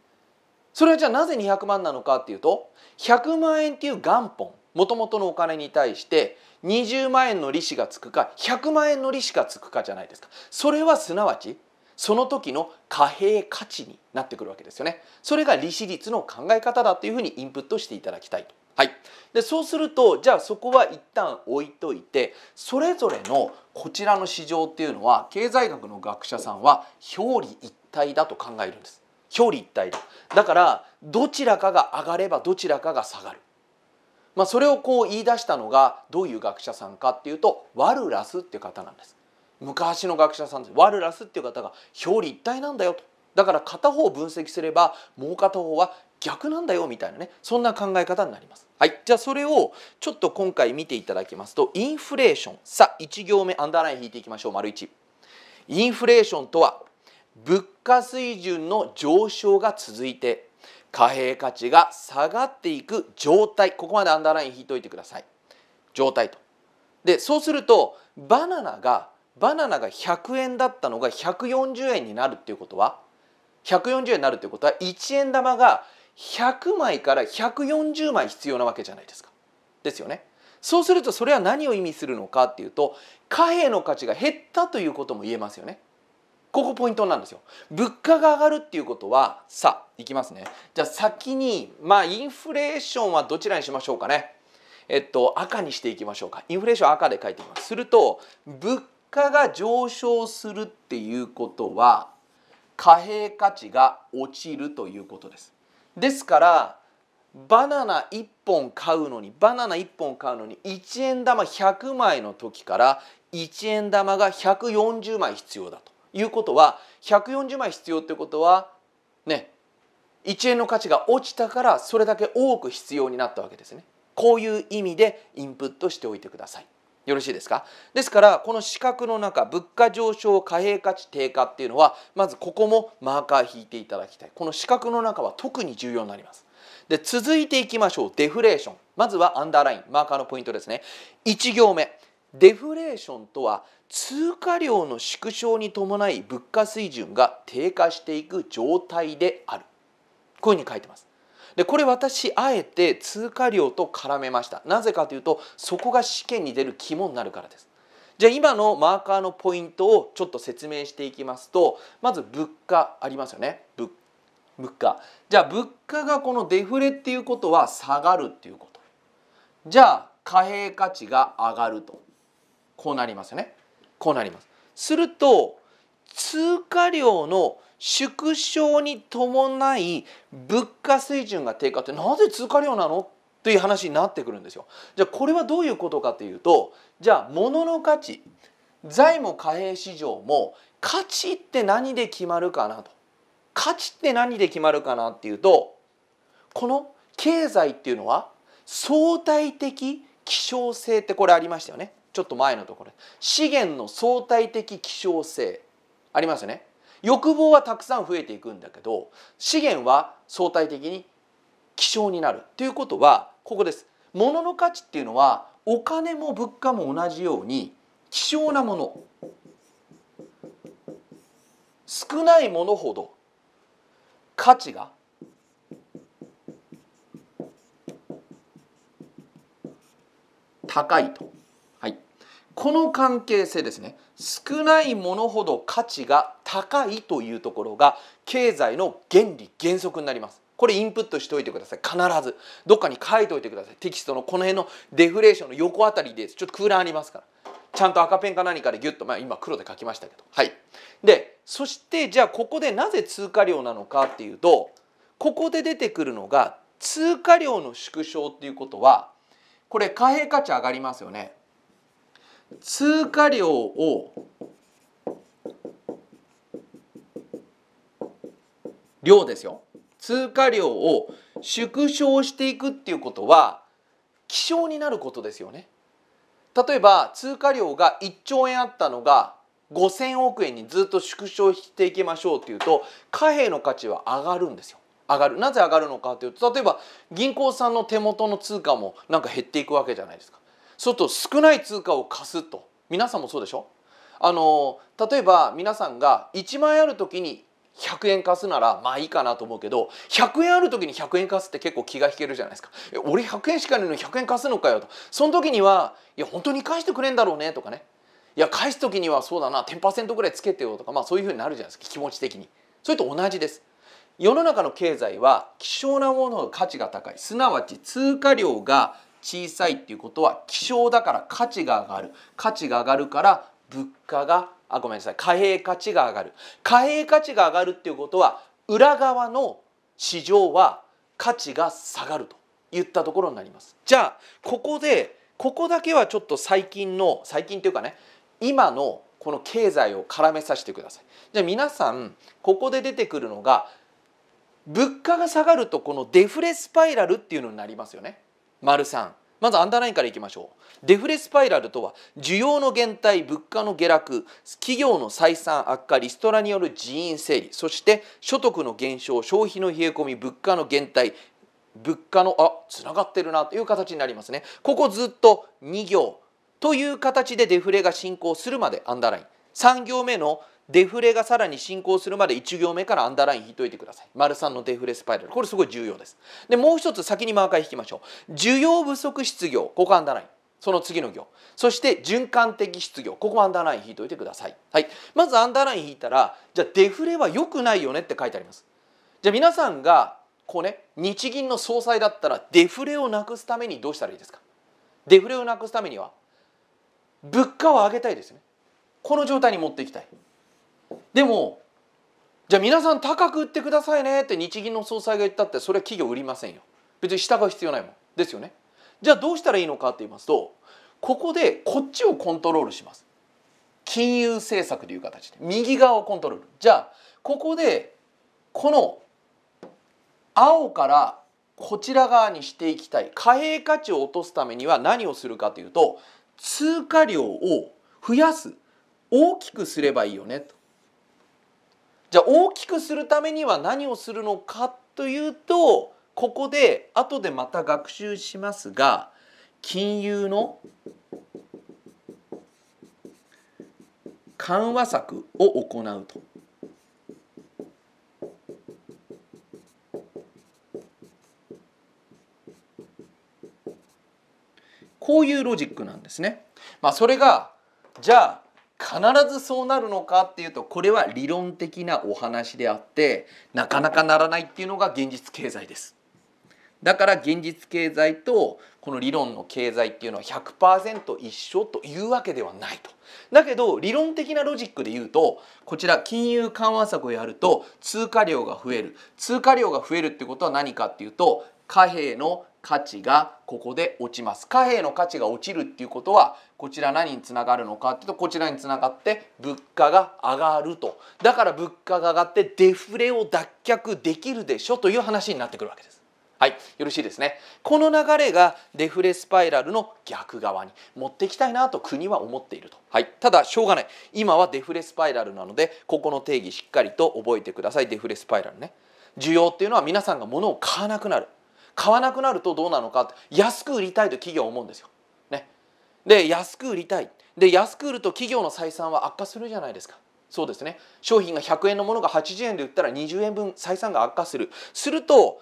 それはじゃあなぜ200万なのかっていうと100万円っていう元本もともとのお金に対して20万円の利子がつくか100万円の利子がつくかじゃないですか。それはすなわちその時の貨幣価値になってくるわけですよねそれが利子率の考え方だというふうにインプットしていただきたいと。はい、でそうするとじゃあそこは一旦置いといてそれぞれのこちらの市場っていうのは経済学の学者さんは表裏一体だと考えるんです表裏一体だだからどちらかが上がればどちらかが下がるまあ、それをこう言い出したのがどういう学者さんかっていうとワルラスっていう方なんです。昔の学者さんですワルラスっていう方が表裏一体なんだよとだから片方を分析すればもう片方は逆なんだよみたいなねそんな考え方になります。はい、じゃあそれをちょっと今回見ていただきますとインフレーションさあ1行目アンダーライン引いていきましょう丸1。インフレーションとは物価水準の上昇が続いて貨幣価値が下がっていく状態ここまでアンダーライン引いといてください状態と。でそうするとバナナがバナナが100円だったのが140円になるっていうことは140円になるっていうことは1円玉が100枚から140枚必要なわけじゃないですか。ですよね。そうするとそれは何を意味するのかっていうと貨幣の価値が減ったということも言えますよね。ここポイントなんですよ。物価が上がるっていうことはさあいきますね。じゃあ先にまあインフレーションはどちらにしましょうかね。えっと赤にしていきましょうか。インフレーション赤で書いてみます。すると物価が上昇するっていうことは貨幣価値が落ちるということです。ですからバナナ1本買うのにバナナ1本買うのに1円玉100枚の時から1円玉が140枚必要だということは140枚必要ってことはね1円の価値が落ちたからそれだけ多く必要になったわけですね。こういう意味でインプットしておいてください。よろしいですかですからこの四角の中物価上昇貨幣価値低下っていうのはまずここもマーカー引いていただきたいこの四角の中は特に重要になりますで続いていきましょうデフレーションまずはアンダーラインマーカーのポイントですね1行目デフレーションとは通貨量の縮小に伴い物価水準が低下していく状態であるこういうふうに書いてますでこれ私あえて通過料と絡めましたなぜかというとそこが試験に出る肝になるからですじゃあ今のマーカーのポイントをちょっと説明していきますとまず物価ありますよね物価じゃあ物価がこのデフレっていうことは下がるっていうことじゃあ貨幣価値が上がるとこうなりますよねこうなりますすると通貨量の縮小に伴い物価水準が低下ってなぜ通貨量なのという話になってくるんですよ。じゃあこれはどういうことかというとじゃあ物の価値財も貨幣市場も価値って何で決まるかなと価値って何で決まるかなっていうとこの経済っていうのは相対的希少性ってこれありましたよねちょっと前のところ資源の相対的希少性ありますよね欲望はたくさん増えていくんだけど資源は相対的に希少になるということはここです。物の価値っていうのはお金も物価も同じように希少なもの少ないものほど価値が高いと、はい、この関係性ですね少ないものほど価値が高いというところが経済の原理原則になります。これインプットしておいてください必ずどっかに書いておいてくださいテキストのこの辺のデフレーションの横あたりですちょっと空欄ありますからちゃんと赤ペンか何かでギュッとまあ今黒で書きましたけどはいでそしてじゃあここでなぜ通貨量なのかっていうとここで出てくるのが通貨量の縮小っていうことはこれ貨幣価値上がりますよね通貨量を量ですよ通貨量を縮小していくっていうことは希少になることですよね例えば通貨量が1兆円あったのが5,000億円にずっと縮小していきましょうっていうと貨幣の価値は上がるんですよ。上がるなぜ上がるのかというと例えば銀行さんの手元の通貨もなんか減っていくわけじゃないですか。そうすると少ない通貨を貸すと皆さんもそうでしょあの例えば皆さんが1万円ある時に100円貸すならまあいいかなと思うけど100円ある時に100円貸すって結構気が引けるじゃないですか「え俺100円しかねえのに100円貸すのかよ」とその時にはいや本当に返してくれんだろうねとかねいや返す時にはそうだな10%ぐらいつけてよとか、まあ、そういうふうになるじゃないですか気持ち的にそれと同じです世の中の経済は希少なものの価値が高いすなわち通貨量が小さいっていうことは希少だから価値が上がる価値が上がるから物価があごめんなさい貨幣価値が上がる貨幣価値が上がるっていうことは裏側の市場は価値が下がると言ったところになりますじゃあここでここだけはちょっと最近の最近というかね今のこの経済を絡めさせてくださいじゃあ皆さんここで出てくるのが物価が下がるとこのデフレスパイラルっていうのになりますよね丸三。まずアンダーラインからいきましょうデフレスパイラルとは需要の減退物価の下落企業の採算悪化リストラによる人員整理そして所得の減少消費の冷え込み物価の減退物価のあつながってるなという形になりますねここずっと2行という形でデフレが進行するまでアンダーライン3行目の「デフレがさらに進行するまで1行目からアンダーライン引いといてください。丸3のデフレスパイラル。これすごい重要です。で、もう一つ先にマーカー引きましょう。需要不足失業。ここアンダーライン。その次の行。そして循環的失業。ここアンダーライン引いといてください。はい。まずアンダーライン引いたら、じゃあデフレは良くないよねって書いてあります。じゃあ皆さんが、こうね、日銀の総裁だったらデフレをなくすためにどうしたらいいですかデフレをなくすためには、物価を上げたいですね。この状態に持っていきたい。でもじゃあ皆さん高く売ってくださいねって日銀の総裁が言ったってそれは企業売りませんよ別に従う必要ないもんですよねじゃあどうしたらいいのかって言いますとここでこっちをコントロールします金融政策という形で右側をコントロールじゃあここでこの青からこちら側にしていきたい貨幣価値を落とすためには何をするかというと通貨量を増やす大きくすればいいよねとじゃあ大きくするためには何をするのかというとここで後でまた学習しますが金融の緩和策を行うと。こういうロジックなんですね。まあ、それがじゃあ必ずそうなるのかっていうとこれは理論的なお話であってなかなかならないっていうのが現実経済です。だから現実経済とこの理論の経済っていうのは100%一緒というわけではないと。だけど理論的なロジックで言うとこちら金融緩和策をやると通貨量が増える通貨量が増えるってことは何かっていうと貨幣の価値がここで落ちます貨幣の価値が落ちるっていうことはこちら何につながるのかっていうとこちらにつながって物価が上がるとだから物価が上がってデフレを脱却できるでしょという話になってくるわけです。はい、よろしいですねこの流れがデフレスパイラルの逆側に持っていきたいなと国は思っていると、はい、ただしょうがない今はデフレスパイラルなのでここの定義しっかりと覚えてくださいデフレスパイラルね需要っていうのは皆さんが物を買わなくなる買わなくなるとどうなのか安く売りたいと企業は思うんですよで安く売りたいで安く売ると企業の採算は悪化するじゃないですかそうですね商品が100円のものが80円で売ったら20円分採算が悪化するすると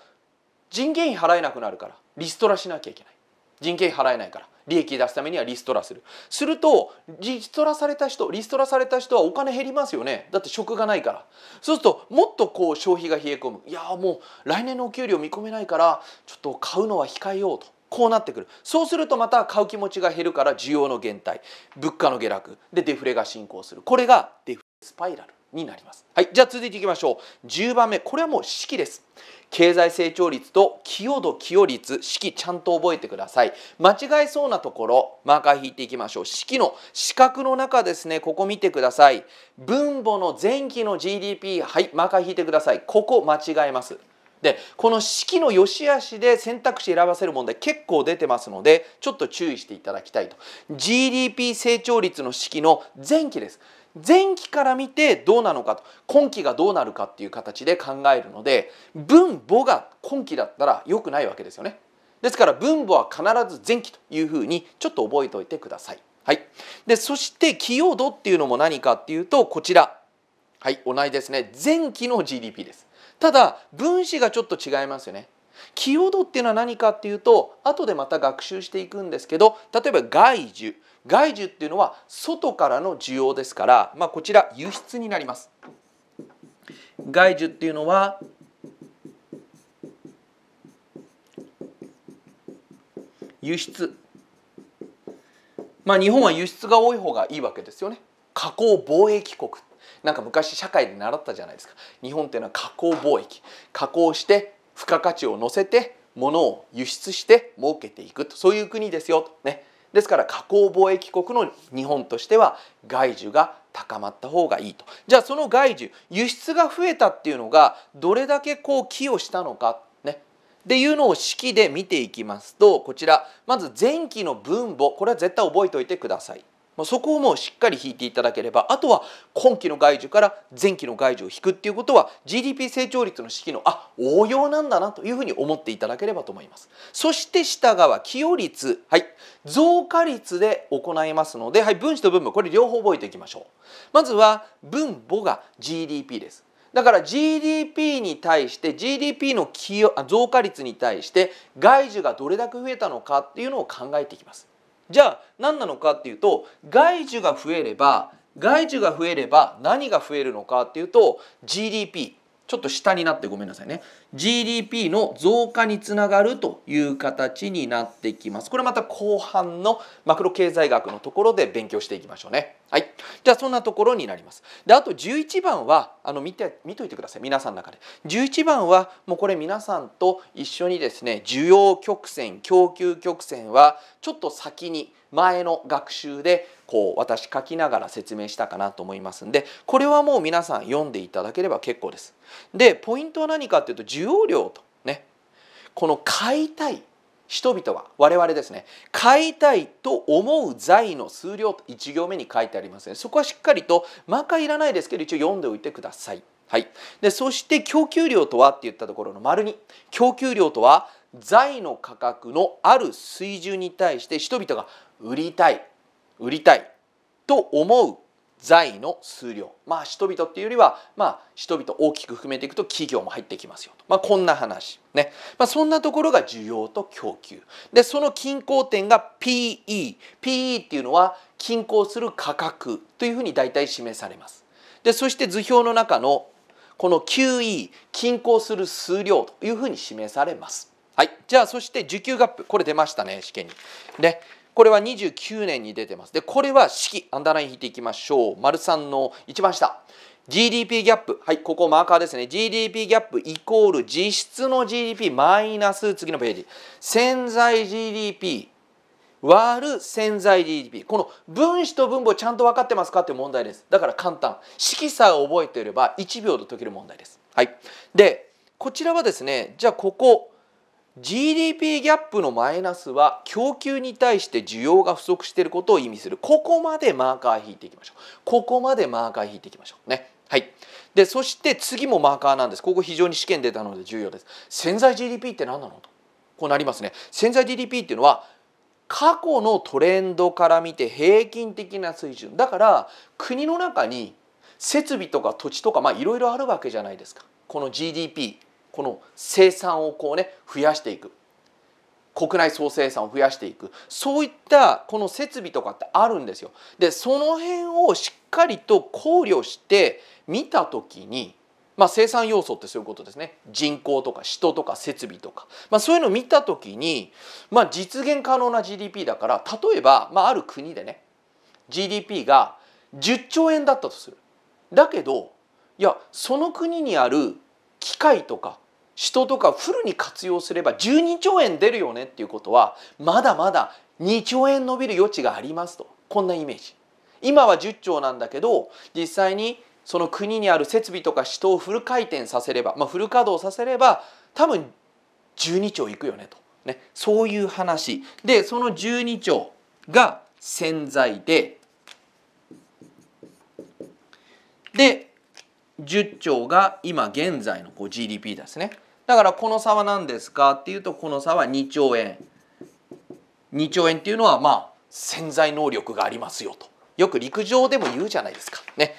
人件費払えなくなるからリストラしなきゃいけない人件費払えないから利益出すためにはリストラするするとリストラされた人リストラされた人はお金減りますよねだって職がないからそうするともっとこう消費が冷え込むいやもう来年のお給料見込めないからちょっと買うのは控えようとこうなってくるそうするとまた買う気持ちが減るから需要の減退物価の下落でデフレが進行するこれがデフレスパイラルになりますはいじゃあ続いていきましょう10番目これはもう式です経済成長率と寄与度寄与率式ちゃんと覚えてください間違えそうなところマーカー引いていきましょう式の四角の中ですねここ見てください分母の前期の GDP はいマーカー引いてくださいここ間違えますでこの式の良し悪しで選択肢選ばせる問題結構出てますのでちょっと注意していただきたいと GDP 成長率の式の前期です前期から見てどうなのかと今期がどうなるかっていう形で考えるので分母が今期だったら良くないわけですよねですから分母は必ず前期というふうにちょっと覚えておいてください。はい、でそして起用度っていうのも何かっていうとこちらはい同じですね前期の GDP ですただ分子がちょっと違いますよね寄与度っていうのは何かっていうと後でまた学習していくんですけど例えば外需外需っていうのは外からの需要ですから、まあ、こちら輸出になります外需っていうのは輸出まあ日本は輸出が多い方がいいわけですよね加工貿易国なんか昔社会で習ったじゃないですか日本っていうのは加工貿易加工して付加価値を乗せて物を輸出して儲けていくとそういう国ですよとねですから加工貿易国の日本としては外需が高まった方がいいとじゃあその外需輸出が増えたっていうのがどれだけこう寄与したのかねっていうのを式で見ていきますとこちらまず前期の分母これは絶対覚えておいてくださいまあ、そこをもうしっかり引いていただければあとは今期の外需から前期の外需を引くっていうことは GDP 成長率の式のあ応用なんだなというふうに思っていただければと思いますそして下側寄与率はい増加率で行いますので、はい、分子と分母これ両方覚えていきましょうまずは分母が GDP ですだから GDP に対して GDP の寄与増加率に対して外需がどれだけ増えたのかっていうのを考えていきますじゃあ何なのかっていうと外需が増えれば外需が増えれば何が増えるのかっていうと GDP ちょっと下になってごめんなさいね。GDP の増加につながるという形になってきます。これまた後半のマクロ経済学のところで勉強していきましょうね。はい。じゃあそんなところになります。で、あと11番は、あの見て、見といてください。皆さんの中で。11番は、もうこれ皆さんと一緒にですね、需要曲線、供給曲線はちょっと先に前の学習でこう私書きながら説明したかなと思いますんでこれはもう皆さん読んでいただければ結構です。でポイントは何かっていうと需要量とねこの買いたい人々は我々ですね買いたいと思う財の数量と1行目に書いてありますねそこはしっかりと間開いらないですけど一応読んでおいてください。はい、でそして供給量とはって言ったところの丸2供給量とは財の価格のある水準に対して人々が売りたい売りたいと思う財の数量まあ人々っていうよりはまあ人々大きく含めていくと企業も入ってきますよと、まあ、こんな話ね、まあ、そんなところが需要と供給でその均衡点が PEPE PE っていうのは均衡する価格というふうに大体示されますでそして図表の中のこの QE 均衡する数量というふうに示されますはいじゃあそして需給ガップこれ出ましたね試験にで、ねこれは29年に出てます。で、これは式、アンダーライン引いていきましょう。丸3の一番下。GDP ギャップ、はい、ここマーカーですね。GDP ギャップイコール実質の GDP マイナス、次のページ。潜在 GDP 割る潜在 GDP。この分子と分母ちゃんと分かってますかっていう問題です。だから簡単。式さえ覚えていれば1秒で解ける問題です。はい。で、こちらはですね、じゃあここ、GDP ギャップのマイナスは供給に対して需要が不足していることを意味するここまでマーカー引いていきましょうここまでマーカー引いていきましょうねはいでそして次もマーカーなんですここ非常に試験出たので重要です潜在 GDP って何なのとこうなりますね潜在 GDP っていうのは過去のトレンドから見て平均的な水準だから国の中に設備とか土地とかまあいろいろあるわけじゃないですかこの GDP この生産をこうね増やしていく国内総生産を増やしていくそういったこの設備とかってあるんですよ。でその辺をしっかりと考慮して見た時に、まあ、生産要素ってそういうことですね人口とか人とか設備とか、まあ、そういうのを見た時に、まあ、実現可能な GDP だから例えば、まあ、ある国でね GDP が10兆円だったとする。だけどいやその国にある機械とか人とかフルに活用すれば12兆円出るよねっていうことはまだまだ2兆円伸びる余地がありますとこんなイメージ今は10兆なんだけど実際にその国にある設備とか人をフル回転させれば、まあ、フル稼働させれば多分12兆いくよねと、ね、そういう話でその12兆が潜在でで10兆が今現在のこう GDP ですねだからこの差は何ですかっていうとこの差は2兆円2兆円っていうのはまあ潜在能力がありますよとよく陸上でも言うじゃないですかね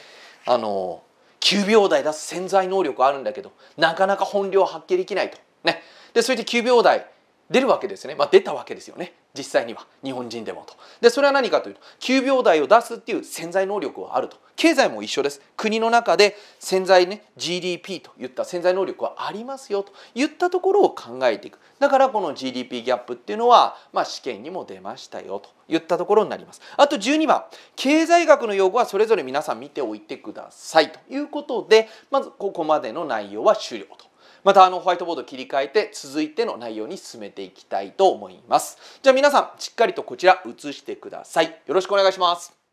あの9秒台出す潜在能力あるんだけどなかなか本領発揮できないとねでそれで9秒台出るわけですね、まあ、出たわけですよね実際には日本人でもとでそれは何かというと9秒台を出すっていう潜在能力はあると経済も一緒です国の中で潜在ね GDP といった潜在能力はありますよといったところを考えていくだからこの GDP ギャップっていうのは、まあ、試験にも出ましたよといったところになりますあと12番経済学の用語はそれぞれ皆さん見ておいてくださいということでまずここまでの内容は終了と。またあのホワイトボード切り替えて続いての内容に進めていきたいと思いますじゃあ皆さんしっかりとこちら写してくださいよろしくお願いします